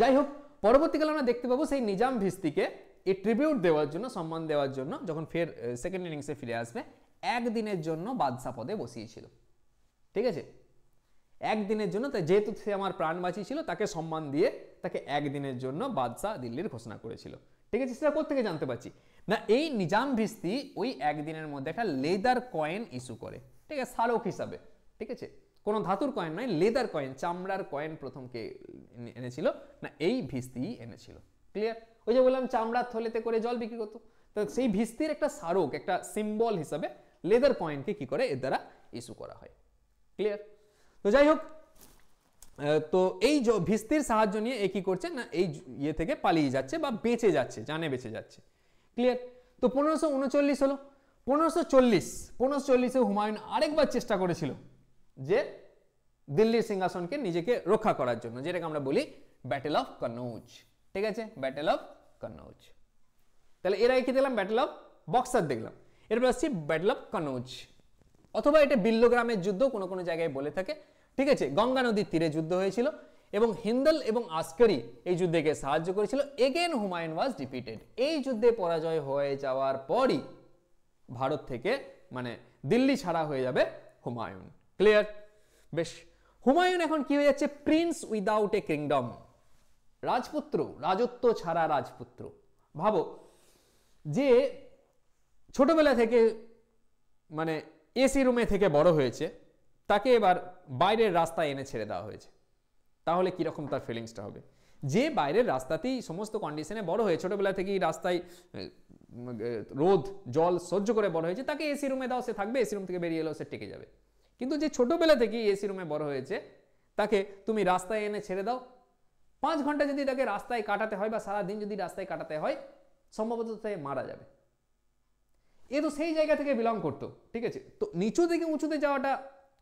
যাই হোক পরবর্তীকালে আমরা দেখতে পাবো সেই নিজাম ভিস্তিকে এই ট্রিবিউট দেওয়ার জন্য সম্মান দেওয়ার জন্য যখন ফের সেকেন্ড ইনিংসে ফিরে আসবে একদিনের জন্য বাদশা পদে বসিয়েছিল ঠিক আছে একদিনের জন্য তাই যেহেতু সে আমার প্রাণ বাঁচিয়েছিল তাকে সম্মান দিয়ে তাকে একদিনের জন্য বাদশাহ দিল্লির ঘোষণা করেছিল ঠিক আছে সেটা কোথেকে জানতে পারছি না এই নিজাম ভিস্তি ওই একদিনের মধ্যে একটা লেদার কয়েন ইস্যু করে ঠিক আছে স্মারক হিসাবে ঠিক আছে কোনো ধাতুর কয়েন নয় লেদার কয়েন চামড়ার কয়েন প্রথমকে এনেছিল না এই ভিস্তি এনেছিল ক্লিয়ার ওই যে বললাম চামড়ার থলেতে করে জল বিক্রি করতো তো সেই ভিস্তির একটা স্মারক একটা সিম্বল হিসাবে লেদার কয়েনকে কি করে এর দ্বারা ইস্যু করা হয় ক্লিয়ার তো যাই হোক তো এই ভিস্তির সাহায্য নিয়ে এ কি করছে না এই ইয়ে থেকে পালিয়ে যাচ্ছে বা বেঁচে যাচ্ছে জানে বেঁচে যাচ্ছে ক্লিয়ার তো পনেরোশো উনচল্লিশ হলো পনেরোশো চল্লিশ পনেরোশো চল্লিশে হুমায়ুন আরেকবার চেষ্টা করেছিল যে দিল্লির সিংহাসনকে নিজেকে রক্ষা করার জন্য যেটাকে আমরা বলি ব্যাটেল অফ কনৌজ ঠিক আছে ব্যাটেল অফ কনৌজ তাহলে এর আগে কি দেখলাম ব্যাটেল অফ বক্সার দেখলাম এরপর আসছি ব্যাটেল অফ কনৌজ অথবা এটা বিল্লগ্রামের যুদ্ধ কোনো কোনো জায়গায় বলে থাকে ঠিক আছে গঙ্গা নদীর তীরে যুদ্ধ হয়েছিল এবং হিন্দল এবং আস্করি এই যুদ্ধকে সাহায্য করেছিল এগেন হুমায়ুন ওয়াজ ডিপিটেড এই যুদ্ধে পরাজয় হয়ে যাওয়ার পরই ভারত থেকে মানে দিল্লি ছাড়া হয়ে যাবে হুমায়ুন ক্লিয়ার বেশ হুমায়ুন এখন কি হয়ে যাচ্ছে প্রিন্স উইদাউট এ কিংডম রাজপুত্র রাজত্ব ছাড়া রাজপুত্র ভাবো যে ছোটবেলা থেকে মানে এসি রুমে থেকে বড় হয়েছে তাকে এবার বাইরের রাস্তায় এনে ছেড়ে দেওয়া হয়েছে তাহলে কীরকম তার ফিলিংসটা হবে যে বাইরের রাস্তাতেই সমস্ত কন্ডিশনে বড় হয়ে ছোটোবেলা থেকেই রাস্তায় রোদ জল সহ্য করে বড় হয়েছে তাকে এসি রুমে দাও সে থাকবে এসি রুম থেকে বেরিয়ে এলো সে টেকে যাবে কিন্তু যে ছোটোবেলা থেকেই এসি রুমে বড় হয়েছে তাকে তুমি রাস্তায় এনে ছেড়ে দাও পাঁচ ঘন্টা যদি তাকে রাস্তায় কাটাতে হয় বা সারাদিন যদি রাস্তায় কাটাতে হয় সম্ভবত সে মারা যাবে এ তো সেই জায়গা থেকে বিলং করতো ঠিক আছে তো নিচু থেকে উঁচুতে যাওয়াটা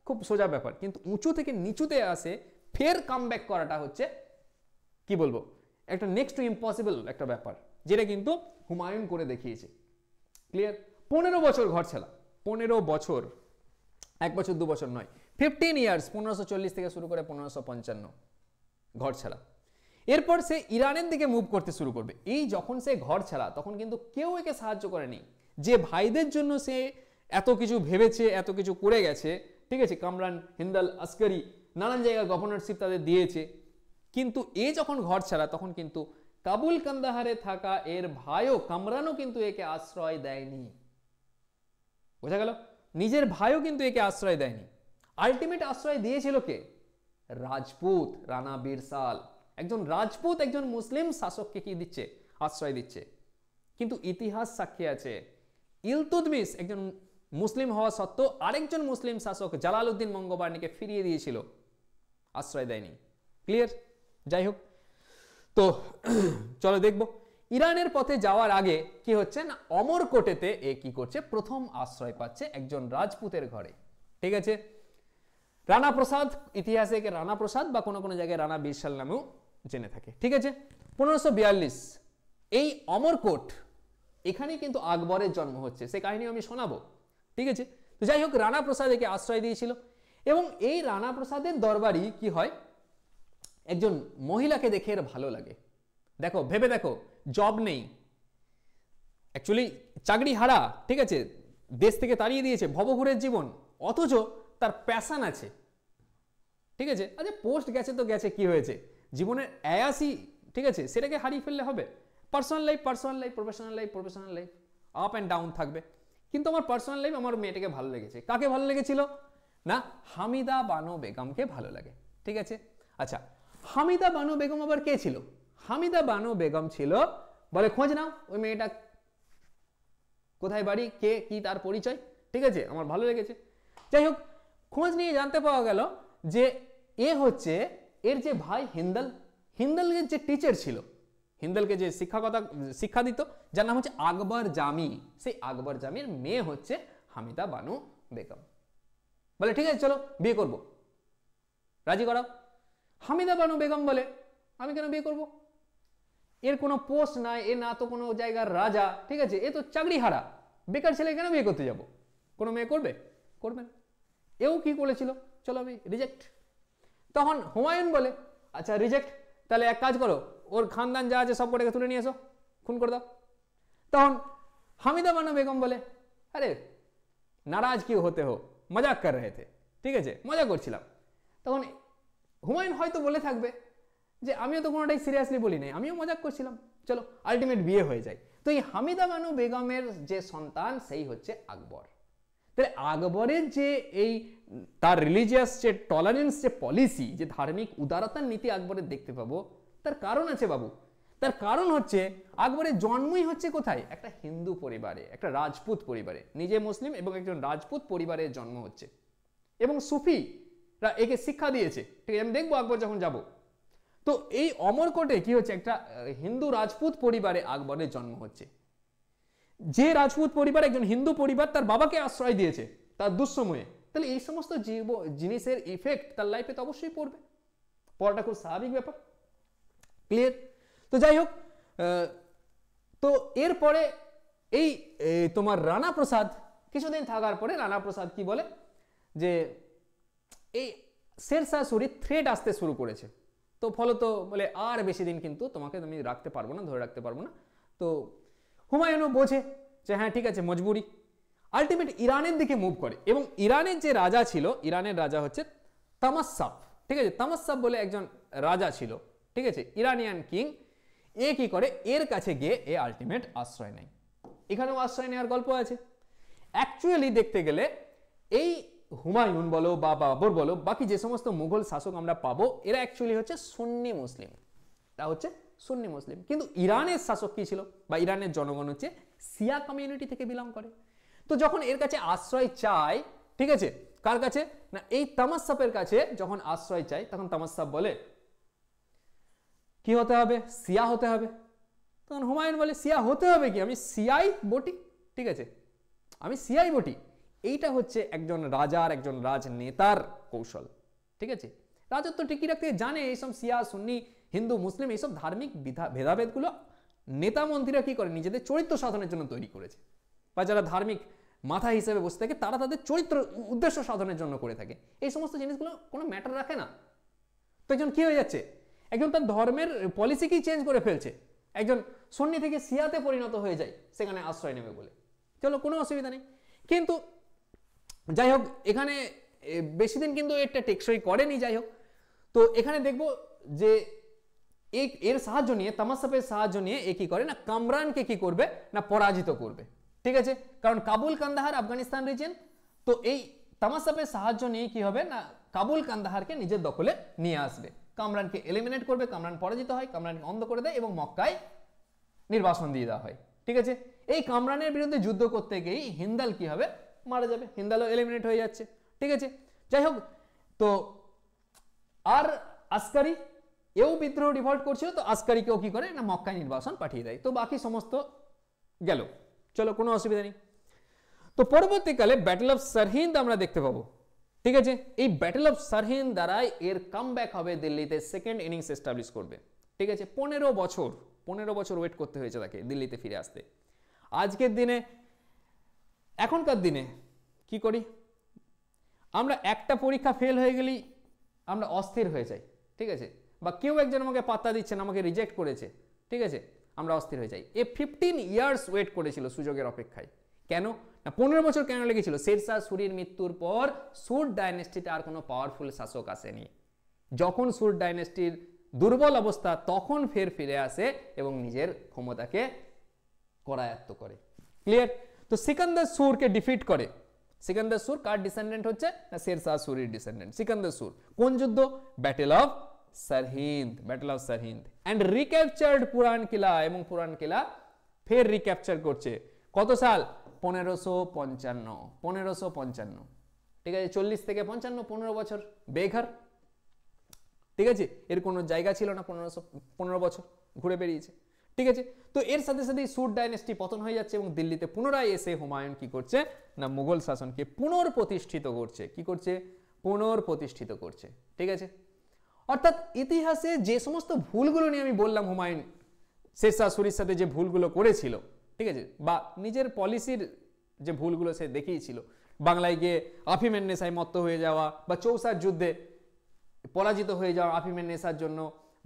খুব সোজা ব্যাপার কিন্তু উঁচু থেকে নিচুতে আসে ফের কাম করাটা হচ্ছে কি বলবো একটা নেক্সট টু ইম্পসিবল একটা ব্যাপার যেটা কিন্তু হুমায়ুন করে দেখিয়েছে ক্লিয়ার পনেরো বছর ঘর ছেলা পনেরো বছর এক বছর দু বছর নয় ফিফটিন ইয়ার্স পনেরোশো চল্লিশ থেকে শুরু করে পনেরোশো পঞ্চান্ন ঘর ছেলা এরপর সে ইরানের দিকে মুভ করতে শুরু করবে এই যখন সে ঘর ছাড়া তখন কিন্তু কেউ একে সাহায্য করেনি যে ভাইদের জন্য সে এত কিছু ভেবেছে এত কিছু করে গেছে ঠিক আছে কামরান হিন্দাল আসকারি নানান জায়গায় গভর্নরশিপ তাদের দিয়েছে কিন্তু এ যখন ঘর ছাড়া তখন কিন্তু কাবুল কান্দাহারে থাকা এর ভাইও কামরানও কিন্তু একে আশ্রয় দেয়নি বোঝা গেল নিজের ভাইও কিন্তু একে আশ্রয় দেয়নি আলটিমেট আশ্রয় দিয়েছিল কে রাজপুত রানা বীরসাল একজন রাজপুত একজন মুসলিম শাসককে কি দিচ্ছে আশ্রয় দিচ্ছে কিন্তু ইতিহাস সাক্ষী আছে ইলতুদমিস একজন মুসলিম হওয়া সত্ত্বেও আরেকজন মুসলিম শাসক জালালউদ্দিন মঙ্গবার্নিকে ফিরিয়ে দিয়েছিল আশ্রয় দেয়নি ক্লিয়ার যাই হোক তো চলো দেখব ইরানের পথে যাওয়ার আগে কি হচ্ছে না অমরকোটেতে এ কি করছে প্রথম আশ্রয় পাচ্ছে একজন রাজপুতের ঘরে ঠিক আছে রানা প্রসাদ ইতিহাসে রানা প্রসাদ বা কোনো কোনো জায়গায় রানা বিশাল নামেও জেনে থাকে ঠিক আছে পনেরোশো বিয়াল্লিশ এই অমরকোট এখানেই কিন্তু আকবরের জন্ম হচ্ছে সে কাহিনী আমি শোনাবো ঠিক আছে তো যাই হোক রানা প্রসাদ একে আশ্রয় দিয়েছিল এবং এই রানা প্রসাদের দরবারই কি হয় একজন মহিলাকে দেখে এর ভালো লাগে দেখো ভেবে দেখো জব নেই অ্যাকচুয়ালি চাকরি হারা ঠিক আছে দেশ থেকে তাড়িয়ে দিয়েছে ভবঘুরের জীবন অথচ তার প্যাশান আছে ঠিক আছে আচ্ছা পোস্ট গেছে তো গেছে কি হয়েছে জীবনের অ্যায়াসি ঠিক আছে সেটাকে হারিয়ে ফেললে হবে personal life personal life professional life professional life up and down থাকবে কিন্তু আমার পার্সোনাল লাইফ আমার মেয়েটাকে ভালো লেগেছে কাকে ভালো লেগেছিল না হামিদা বানো বেগমকে ভালো লাগে ঠিক আছে আচ্ছা হামিদা বানু বেগম আবার কে ছিল হামিদা বানো বেগম ছিল বলে খোঁজ নাও ওই মেয়েটা কোথায় বাড়ি কে কি তার পরিচয় ঠিক আছে আমার ভালো লেগেছে যাই হোক খোঁজ নিয়ে জানতে পাওয়া গেল যে এ হচ্ছে এর যে ভাই হিন্দাল হিন্দালের যে টিচার ছিল হিন্দালকে যে শিক্ষাকতা শিক্ষা দিত যার নাম হচ্ছে আকবর জামি সেই আকবর জামির মেয়ে হচ্ছে হামিদা বানু বেগম বলে ঠিক আছে চলো বিয়ে করব রাজি করাও হামিদা বানু বেগম বলে আমি কেন বিয়ে করব এর কোনো পোস্ট নাই এ না তো কোনো জায়গার রাজা ঠিক আছে এ তো চাকরি হারা বেকার ছেলে কেন বিয়ে করতে যাব কোনো মেয়ে করবে করবে এও কি করেছিল চলো আমি রিজেক্ট তখন হুমায়ুন বলে আচ্ছা রিজেক্ট তাহলে এক কাজ করো ওর খানদান যা আছে সব কটাকে তুলে নিয়ে এসো খুন করে দাও তখন হামিদা বানু বেগম বলে আরে নারাজ কি হতে হো মজাক কর রেতে ঠিক আছে মজা করছিলাম তখন হুমায়ুন হয়তো বলে থাকবে যে আমিও তো কোনোটাই সিরিয়াসলি বলি নাই আমিও মজাক করছিলাম চলো আলটিমেট বিয়ে হয়ে যায় তো এই হামিদা বানু বেগমের যে সন্তান সেই হচ্ছে আকবর তাহলে আকবরের যে এই তার রিলিজিয়াস যে টলারেন্স যে পলিসি যে ধার্মিক উদারতার নীতি আকবরের দেখতে পাবো তার কারণ আছে বাবু তার কারণ হচ্ছে আকবরের জন্মই হচ্ছে কোথায় একটা হিন্দু পরিবারে একটা রাজপুত পরিবারে নিজে মুসলিম এবং একজন রাজপুত পরিবারের জন্ম হচ্ছে এবং সুফি একে শিক্ষা দিয়েছে ঠিক আছে আমি দেখবো আকবর যখন যাব তো এই অমরকোটে কি হচ্ছে একটা হিন্দু রাজপুত পরিবারে আকবরের জন্ম হচ্ছে যে রাজপুত পরিবার একজন হিন্দু পরিবার তার বাবাকে আশ্রয় দিয়েছে তার দুঃসময়ে তাহলে এই সমস্ত জীব জিনিসের ইফেক্ট তার লাইফে তো অবশ্যই পড়বে পড়াটা খুব স্বাভাবিক ব্যাপার ক্লিয়ার তো যাই হোক তো এরপরে এই তোমার রানা প্রসাদ কিছুদিন থাকার পরে রানা প্রসাদ কি বলে যে এই শেরশাহ শরীর থ্রেড আসতে শুরু করেছে তো ফলত বলে আর বেশি দিন কিন্তু তোমাকে আমি রাখতে পারবো না ধরে রাখতে পারবো না তো হুমায়ুনও বোঝে যে হ্যাঁ ঠিক আছে মজবুরি আলটিমেট ইরানের দিকে মুভ করে এবং ইরানের যে রাজা ছিল ইরানের রাজা হচ্ছে তামাসাব ঠিক আছে তামাসাব বলে একজন রাজা ছিল ঠিক আছে ইরানিয়ান কিং এ কি করে এর কাছে গিয়ে এ আলটিমেট আশ্রয় নেয় এখানেও আশ্রয় নেওয়ার গল্প আছে অ্যাকচুয়ালি দেখতে গেলে এই হুমায়ুন বলো বা বাবর বলো বাকি যে সমস্ত মুঘল শাসক আমরা পাবো এরা অ্যাকচুয়ালি হচ্ছে সুন্নি মুসলিম তা হচ্ছে সুন্নি মুসলিম কিন্তু ইরানের শাসক কী ছিল বা ইরানের জনগণ হচ্ছে সিয়া কমিউনিটি থেকে বিলং করে তো যখন এর কাছে আশ্রয় চায় ঠিক আছে কার কাছে না এই তামাসাপের কাছে যখন আশ্রয় চায় তখন তামাসাপ বলে কি হতে হবে সিয়া হতে হবে তখন হুমায়ুন বলে সিয়া হতে হবে কি আমি সিয়াই বটি ঠিক আছে আমি সিয়াই বটি এইটা হচ্ছে একজন রাজার একজন রাজনেতার কৌশল ঠিক আছে রাজত্ব টিকি রাখতে জানে এইসব সিয়া সুন্নি হিন্দু মুসলিম এইসব ধার্মিক ভেদাভেদগুলো নেতা মন্ত্রীরা কী করে নিজেদের চরিত্র সাধনের জন্য তৈরি করেছে বা যারা ধার্মিক মাথা হিসেবে বসে থাকে তারা তাদের চরিত্র উদ্দেশ্য সাধনের জন্য করে থাকে এই সমস্ত জিনিসগুলো কোনো ম্যাটার রাখে না তো একজন কী হয়ে যাচ্ছে একজন তার ধর্মের পলিসিকেই চেঞ্জ করে ফেলছে একজন সন্নি থেকে সিয়াতে পরিণত হয়ে যায় সেখানে আশ্রয় নেবে বলে চলো কোনো অসুবিধা নেই কিন্তু যাই হোক এখানে বেশি দিন কিন্তু এটা টেকসই করেনি যাই হোক তো এখানে দেখব যে এর সাহায্য নিয়ে তামাসাপের সাহায্য নিয়ে এ কী করে না কামরানকে কি করবে না পরাজিত করবে ঠিক আছে কারণ কাবুল কান্দাহার আফগানিস্তান রিজেন তো এই তামাসাপের সাহায্য নিয়ে কি হবে না কাবুল কান্দাহারকে নিজের দখলে নিয়ে আসবে কামরানকে এলিমিনেট করবে কামরান পরাজিত হয় কামরানকে অন্ধ করে দেয় এবং মক্কায় নির্বাসন দিয়ে দেওয়া হয় ঠিক আছে এই কামরানের বিরুদ্ধে যুদ্ধ করতে গিয়েই হিন্দাল কি হবে মারা যাবে হিন্দালও এলিমিনেট হয়ে যাচ্ছে ঠিক আছে যাই হোক তো আর আসকারি এও বিদ্রোহ ডিভল্ট করছিল তো আসকারিকেও কি করে না মক্কায় নির্বাসন পাঠিয়ে দেয় তো বাকি সমস্ত গেল চলো কোনো অসুবিধা নেই তো পরবর্তীকালে ব্যাটেল অফ সারহিন্দ আমরা দেখতে পাবো ঠিক আছে এই ব্যাটেল অফ সারহিন্দ দ্বারাই এর কাম হবে দিল্লিতে সেকেন্ড ইনিংস এস্টাবলিশ করবে ঠিক আছে পনেরো বছর পনেরো বছর ওয়েট করতে হয়েছে তাকে দিল্লিতে ফিরে আসতে আজকের দিনে এখনকার দিনে কি করি আমরা একটা পরীক্ষা ফেল হয়ে গেলেই আমরা অস্থির হয়ে যাই ঠিক আছে বা কেউ একজন আমাকে পাত্তা দিচ্ছে না আমাকে রিজেক্ট করেছে ঠিক আছে আমরা অস্থির হয়ে যাই এ ফিফটিন ইয়ার্স ওয়েট করেছিল সুযোগের অপেক্ষায় কেন না পনেরো বছর কেন লেগেছিল শেরশাহ সুরির মৃত্যুর পর সুর ডাইনেস্টিতে আর কোনো পাওয়ারফুল শাসক আসেনি যখন সুর ডাইনেস্টির দুর্বল অবস্থা তখন ফের ফিরে আসে এবং নিজের ক্ষমতাকে করায়ত্ত করে ক্লিয়ার তো সিকান্দার সুরকে ডিফিট করে সিকান্দার সুর কার ডিসেন্ডেন্ট হচ্ছে না শেরশাহ সুরির ডিসেন্ডেন্ট সিকান্দার সুর কোন যুদ্ধ battle of Sirhind battle of Sirhind and recaptured Purana Qila এবং পুরান কিলা ফের রিক্যাপচার করছে কত সাল পনেরোশো পঞ্চান্ন পনেরোশো পঞ্চান্ন ঠিক আছে চল্লিশ থেকে পঞ্চান্ন পনেরো বছর বেঘর ঠিক আছে এর কোনো জায়গা ছিল না পনেরোশো পনেরো বছর ঘুরে বেরিয়েছে ঠিক আছে তো এর সাথে সাথে সুর ডাইনেস্টি পতন হয়ে যাচ্ছে এবং দিল্লিতে পুনরায় এসে হুমায়ুন কি করছে না মুঘল শাসনকে পুনর্প্রতিষ্ঠিত করছে কি করছে পুনর্প্রতিষ্ঠিত করছে ঠিক আছে অর্থাৎ ইতিহাসে যে সমস্ত ভুলগুলো নিয়ে আমি বললাম হুমায়ুন শেরশাহ সাথে যে ভুলগুলো করেছিল ঠিক আছে বা নিজের পলিসির যে ভুলগুলো সে দেখিয়েছিল বাংলায় গিয়ে আফিমের নেশায় মত্ত হয়ে যাওয়া বা চৌসার যুদ্ধে পরাজিত হয়ে যাওয়া আফিমের নেশার জন্য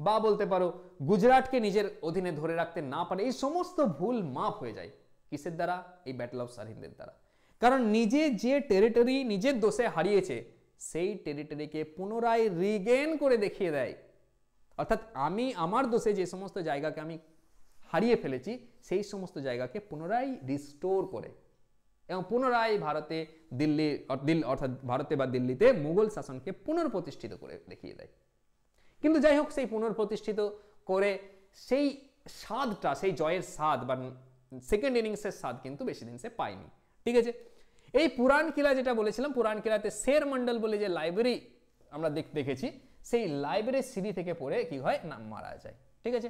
বা বলতে পারো গুজরাটকে নিজের অধীনে ধরে রাখতে না পারে এই সমস্ত ভুল মাপ হয়ে যায় কিসের দ্বারা এই ব্যাটল অফ সারহিন্দের দ্বারা কারণ নিজে যে টেরিটরি নিজের দোষে হারিয়েছে সেই টেরিটরিকে পুনরায় রিগেন করে দেখিয়ে দেয় অর্থাৎ আমি আমার দোষে যে সমস্ত জায়গাকে আমি হারিয়ে ফেলেছি সেই সমস্ত জায়গাকে পুনরায় রিস্টোর করে এবং পুনরায় ভারতে দিল্লি দিল্লি অর্থাৎ ভারতে বা দিল্লিতে মুঘল শাসনকে পুনর্প্রতিষ্ঠিত করে দেখিয়ে দেয় কিন্তু যাই হোক সেই পুনর্প্রতিষ্ঠিত করে সেই স্বাদটা সেই জয়ের স্বাদ বা সেকেন্ড ইনিংসের স্বাদ কিন্তু বেশি দিন সে পায়নি ঠিক আছে এই পুরাণ কিলা যেটা বলেছিলাম পুরাণ কিলাতে শের মন্ডল বলে যে লাইব্রেরি আমরা দেখেছি সেই লাইব্রেরির সিঁড়ি থেকে পড়ে কি হয় নাম মারা যায় ঠিক আছে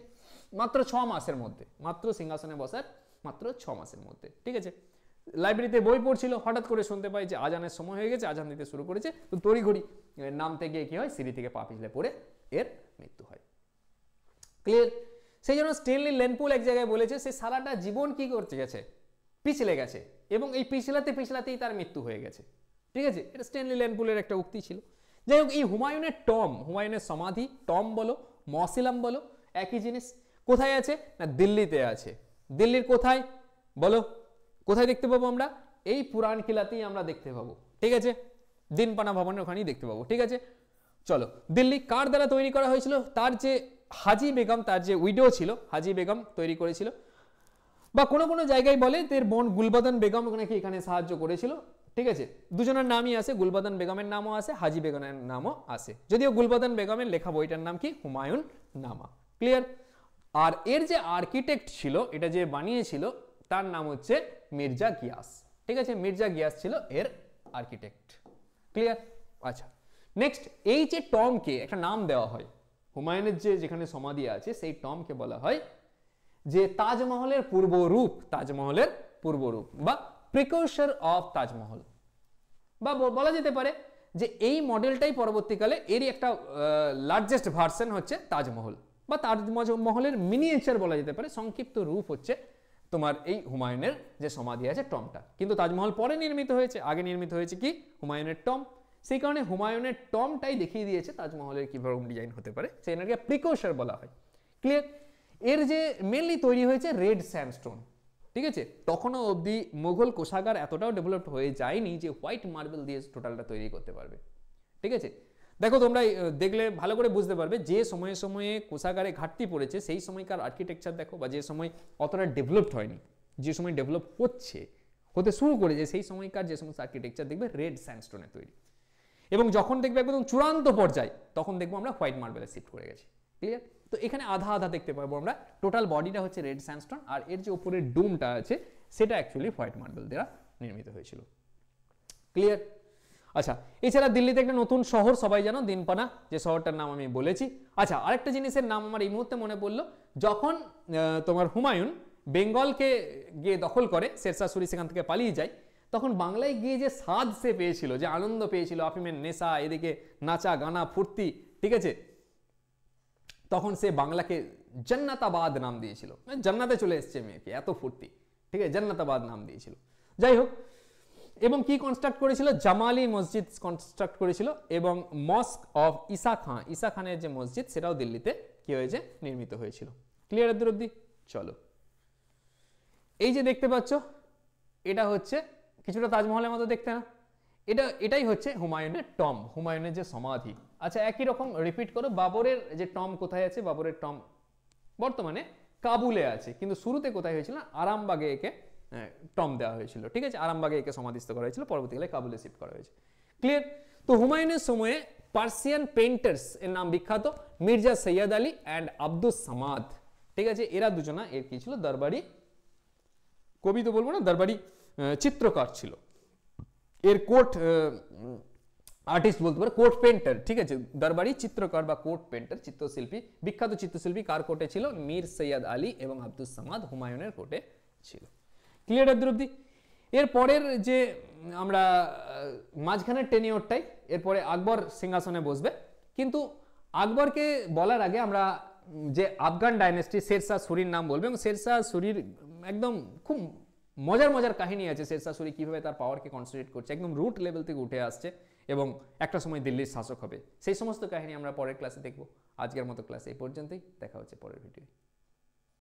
মাত্র ছ মাসের মধ্যে মাত্র সিংহাসনে বসার মাত্র ছ মাসের মধ্যে ঠিক আছে লাইব্রেরিতে বই পড়ছিল হঠাৎ করে শুনতে পাই যে আজানের সময় হয়ে গেছে আজান দিতে শুরু করেছে তো তড়িঘড়ি নামতে গিয়ে কি হয় সিঁড়ি থেকে পা পিছলে পড়ে এর মৃত্যু হয় ক্লিয়ার সেই জন্য স্টেনলি লেনপুল এক জায়গায় বলেছে সে সারাটা জীবন কি করতে গেছে পিছলে গেছে এবং এই পিছলাতে পিছলাতেই তার মৃত্যু হয়ে গেছে ঠিক আছে এটা স্টেনলি ল্যান্ডপুলের একটা উক্তি ছিল যাই হোক এই হুমায়ুনের টম হুমায়ুনের সমাধি টম বলো মসিলাম বলো একই জিনিস কোথায় আছে না দিল্লিতে আছে দিল্লির কোথায় বলো কোথায় দেখতে পাবো আমরা এই পুরাণ কিলাতেই আমরা দেখতে পাবো ঠিক আছে দিনপানা ভবনের ওখানেই দেখতে পাবো ঠিক আছে চলো দিল্লি কার দ্বারা তৈরি করা হয়েছিল তার যে হাজি বেগম তার যে উইডো ছিল হাজি বেগম তৈরি করেছিল বা কোনো কোনো জায়গায় বলে এর বোন গুলবাদান বেগম নাকি এখানে সাহায্য করেছিল ঠিক আছে দুজনের নামই আছে গুলবাদান বেগমের নামও আছে হাজি বেগমের নামও আছে যদিও গুলবাদান বেগমের লেখা বইটার নাম কি হুমায়ুন নামা ক্লিয়ার আর এর যে আর্কিটেক্ট ছিল এটা যে বানিয়েছিল তার নাম হচ্ছে মির্জা গিয়াস ঠিক আছে মির্জা গিয়াস ছিল এর আর্কিটেক্ট ক্লিয়ার আচ্ছা নেক্সট এই যে টমকে একটা নাম দেওয়া হয় হুমায়ুনের যে যেখানে সমাধি আছে সেই টমকে বলা হয় যে তাজমহলের পূর্বরূপ তাজমহলের পূর্বরূপ বা প্রিকশর অফ তাজমহল বা বলা যেতে পারে যে এই মডেলটাই পরবর্তীকালে এরই একটা লার্জেস্ট ভার্সন হচ্ছে তাজমহল বা তাজমহলের মিনিয়েচার বলা যেতে পারে সংক্ষিপ্ত রূপ হচ্ছে তোমার এই হুমায়ুনের যে সমাধি আছে টমটা কিন্তু তাজমহল পরে নির্মিত হয়েছে আগে নির্মিত হয়েছে কি হুমায়ুনের টম সেই কারণে হুমায়ুনের টমটাই দেখিয়ে দিয়েছে তাজমহলের কীরকম ডিজাইন হতে পারে সেই প্রিকোশার বলা হয় ক্লিয়ার এর যে মেনলি তৈরি হয়েছে রেড স্যান্ডস্টোন ঠিক আছে তখনও অবধি মোঘল কোষাগার এতটাও ডেভেলপড হয়ে যায়নি যে হোয়াইট মার্বেল দিয়ে টোটালটা তৈরি করতে পারবে ঠিক আছে দেখো তোমরা দেখলে ভালো করে বুঝতে পারবে যে সময়ে সময়ে কোষাগারে ঘাটতি পড়েছে সেই সময়কার আর্কিটেকচার দেখো বা যে সময় অতটা ডেভেলপড হয়নি যে সময় ডেভেলপ হচ্ছে হতে শুরু করেছে সেই সময়কার যে সমস্ত আর্কিটেকচার দেখবে রেড স্যান্ডস্টোনের তৈরি এবং যখন দেখবে একদম চূড়ান্ত পর্যায়ে তখন দেখবো আমরা হোয়াইট মার্বেলে শিফট করে গেছি ক্লিয়ার তো এখানে আধা আধা দেখতে পাবো আমরা টোটাল বডিটা হচ্ছে রেড স্যান্ডস্টোন আর এর যে উপরের ডুমটা আছে সেটা অ্যাকচুয়ালি হোয়াইট মার্বেল দ্বারা নির্মিত হয়েছিল ক্লিয়ার আচ্ছা এছাড়া দিল্লিতে একটা নতুন শহর সবাই জানো দিনপানা যে শহরটার নাম আমি বলেছি আচ্ছা আরেকটা জিনিসের নাম আমার এই মুহূর্তে মনে পড়লো যখন তোমার হুমায়ুন বেঙ্গলকে গিয়ে দখল করে শেরশাহ সেখান থেকে পালিয়ে যায় তখন বাংলায় গিয়ে যে স্বাদ সে পেয়েছিল যে আনন্দ পেয়েছিল আফিমের নেশা এদিকে নাচা গানা ফুর্তি ঠিক আছে তখন সে বাংলাকে জান্নাতাবাদ নাম দিয়েছিল মানে জান্নাতে চলে এসছে মেয়েকে এত ফুর্তি ঠিক আছে জান্নাতাবাদ নাম দিয়েছিল যাই হোক এবং কি কনস্ট্রাক্ট করেছিল জামালি মসজিদ কনস্ট্রাক্ট করেছিল এবং মস্ক অফ ইসা খাঁ ইসা খানের যে মসজিদ সেটাও দিল্লিতে কি হয়েছে নির্মিত হয়েছিল ক্লিয়ার দূর অব্দি চলো এই যে দেখতে পাচ্ছ এটা হচ্ছে কিছুটা তাজমহলের মতো দেখতে না এটা এটাই হচ্ছে হুমায়ুনের টম হুমায়ুনের যে সমাধি আচ্ছা একই রকম রিপিট করো বাবরের যে টম কোথায় আছে বাবরের টম বর্তমানে কাবুলে আছে কিন্তু শুরুতে কোথায় হয়েছিল আরামবাগে একে টম দেওয়া হয়েছিল ঠিক আছে আরামবাগে একে সমাধিস্থ করা হয়েছিল পরবর্তীকালে কাবুলে শিফট করা হয়েছে ক্লিয়ার তো হুমায়ুনের সময়ে পার্সিয়ান পেন্টার্স এর নাম বিখ্যাত মির্জা সৈয়দ আলী অ্যান্ড আব্দুস সামাদ ঠিক আছে এরা দুজনা এর কি ছিল দরবারি কবি তো বলবো না দরবারি চিত্রকার ছিল এর কোট আর্টিস্ট বলতে পারে কোর্ট পেন্টার ঠিক আছে দরবারি চিত্রকর বা কোর্ট পেন্টার চিত্রশিল্পী বিখ্যাত চিত্রশিল্পী কার কোর্টে ছিল মীর সৈয়াদ আলী এবং আব্দুল সামাদ হুমায়ুনের কোর্টে ছিল ক্লিয়ার অব্দি এরপরের যে আমরা মাঝখানের টেনিওরটাই এরপরে আকবর সিংহাসনে বসবে কিন্তু আকবরকে বলার আগে আমরা যে আফগান ডাইনেস্টি শেরশাহ সুরির নাম বলবে এবং শেরশাহ সুরির একদম খুব মজার মজার কাহিনী আছে শেরশাহ সুরি কীভাবে তার পাওয়ারকে কনসেন্ট্রেট করছে একদম রুট লেভেল থেকে উঠে আসছে এবং একটা সময় দিল্লির শাসক হবে সেই সমস্ত কাহিনী আমরা পরের ক্লাসে দেখব আজকের মতো ক্লাস এই পর্যন্তই দেখা হচ্ছে পরের ভিডিওয়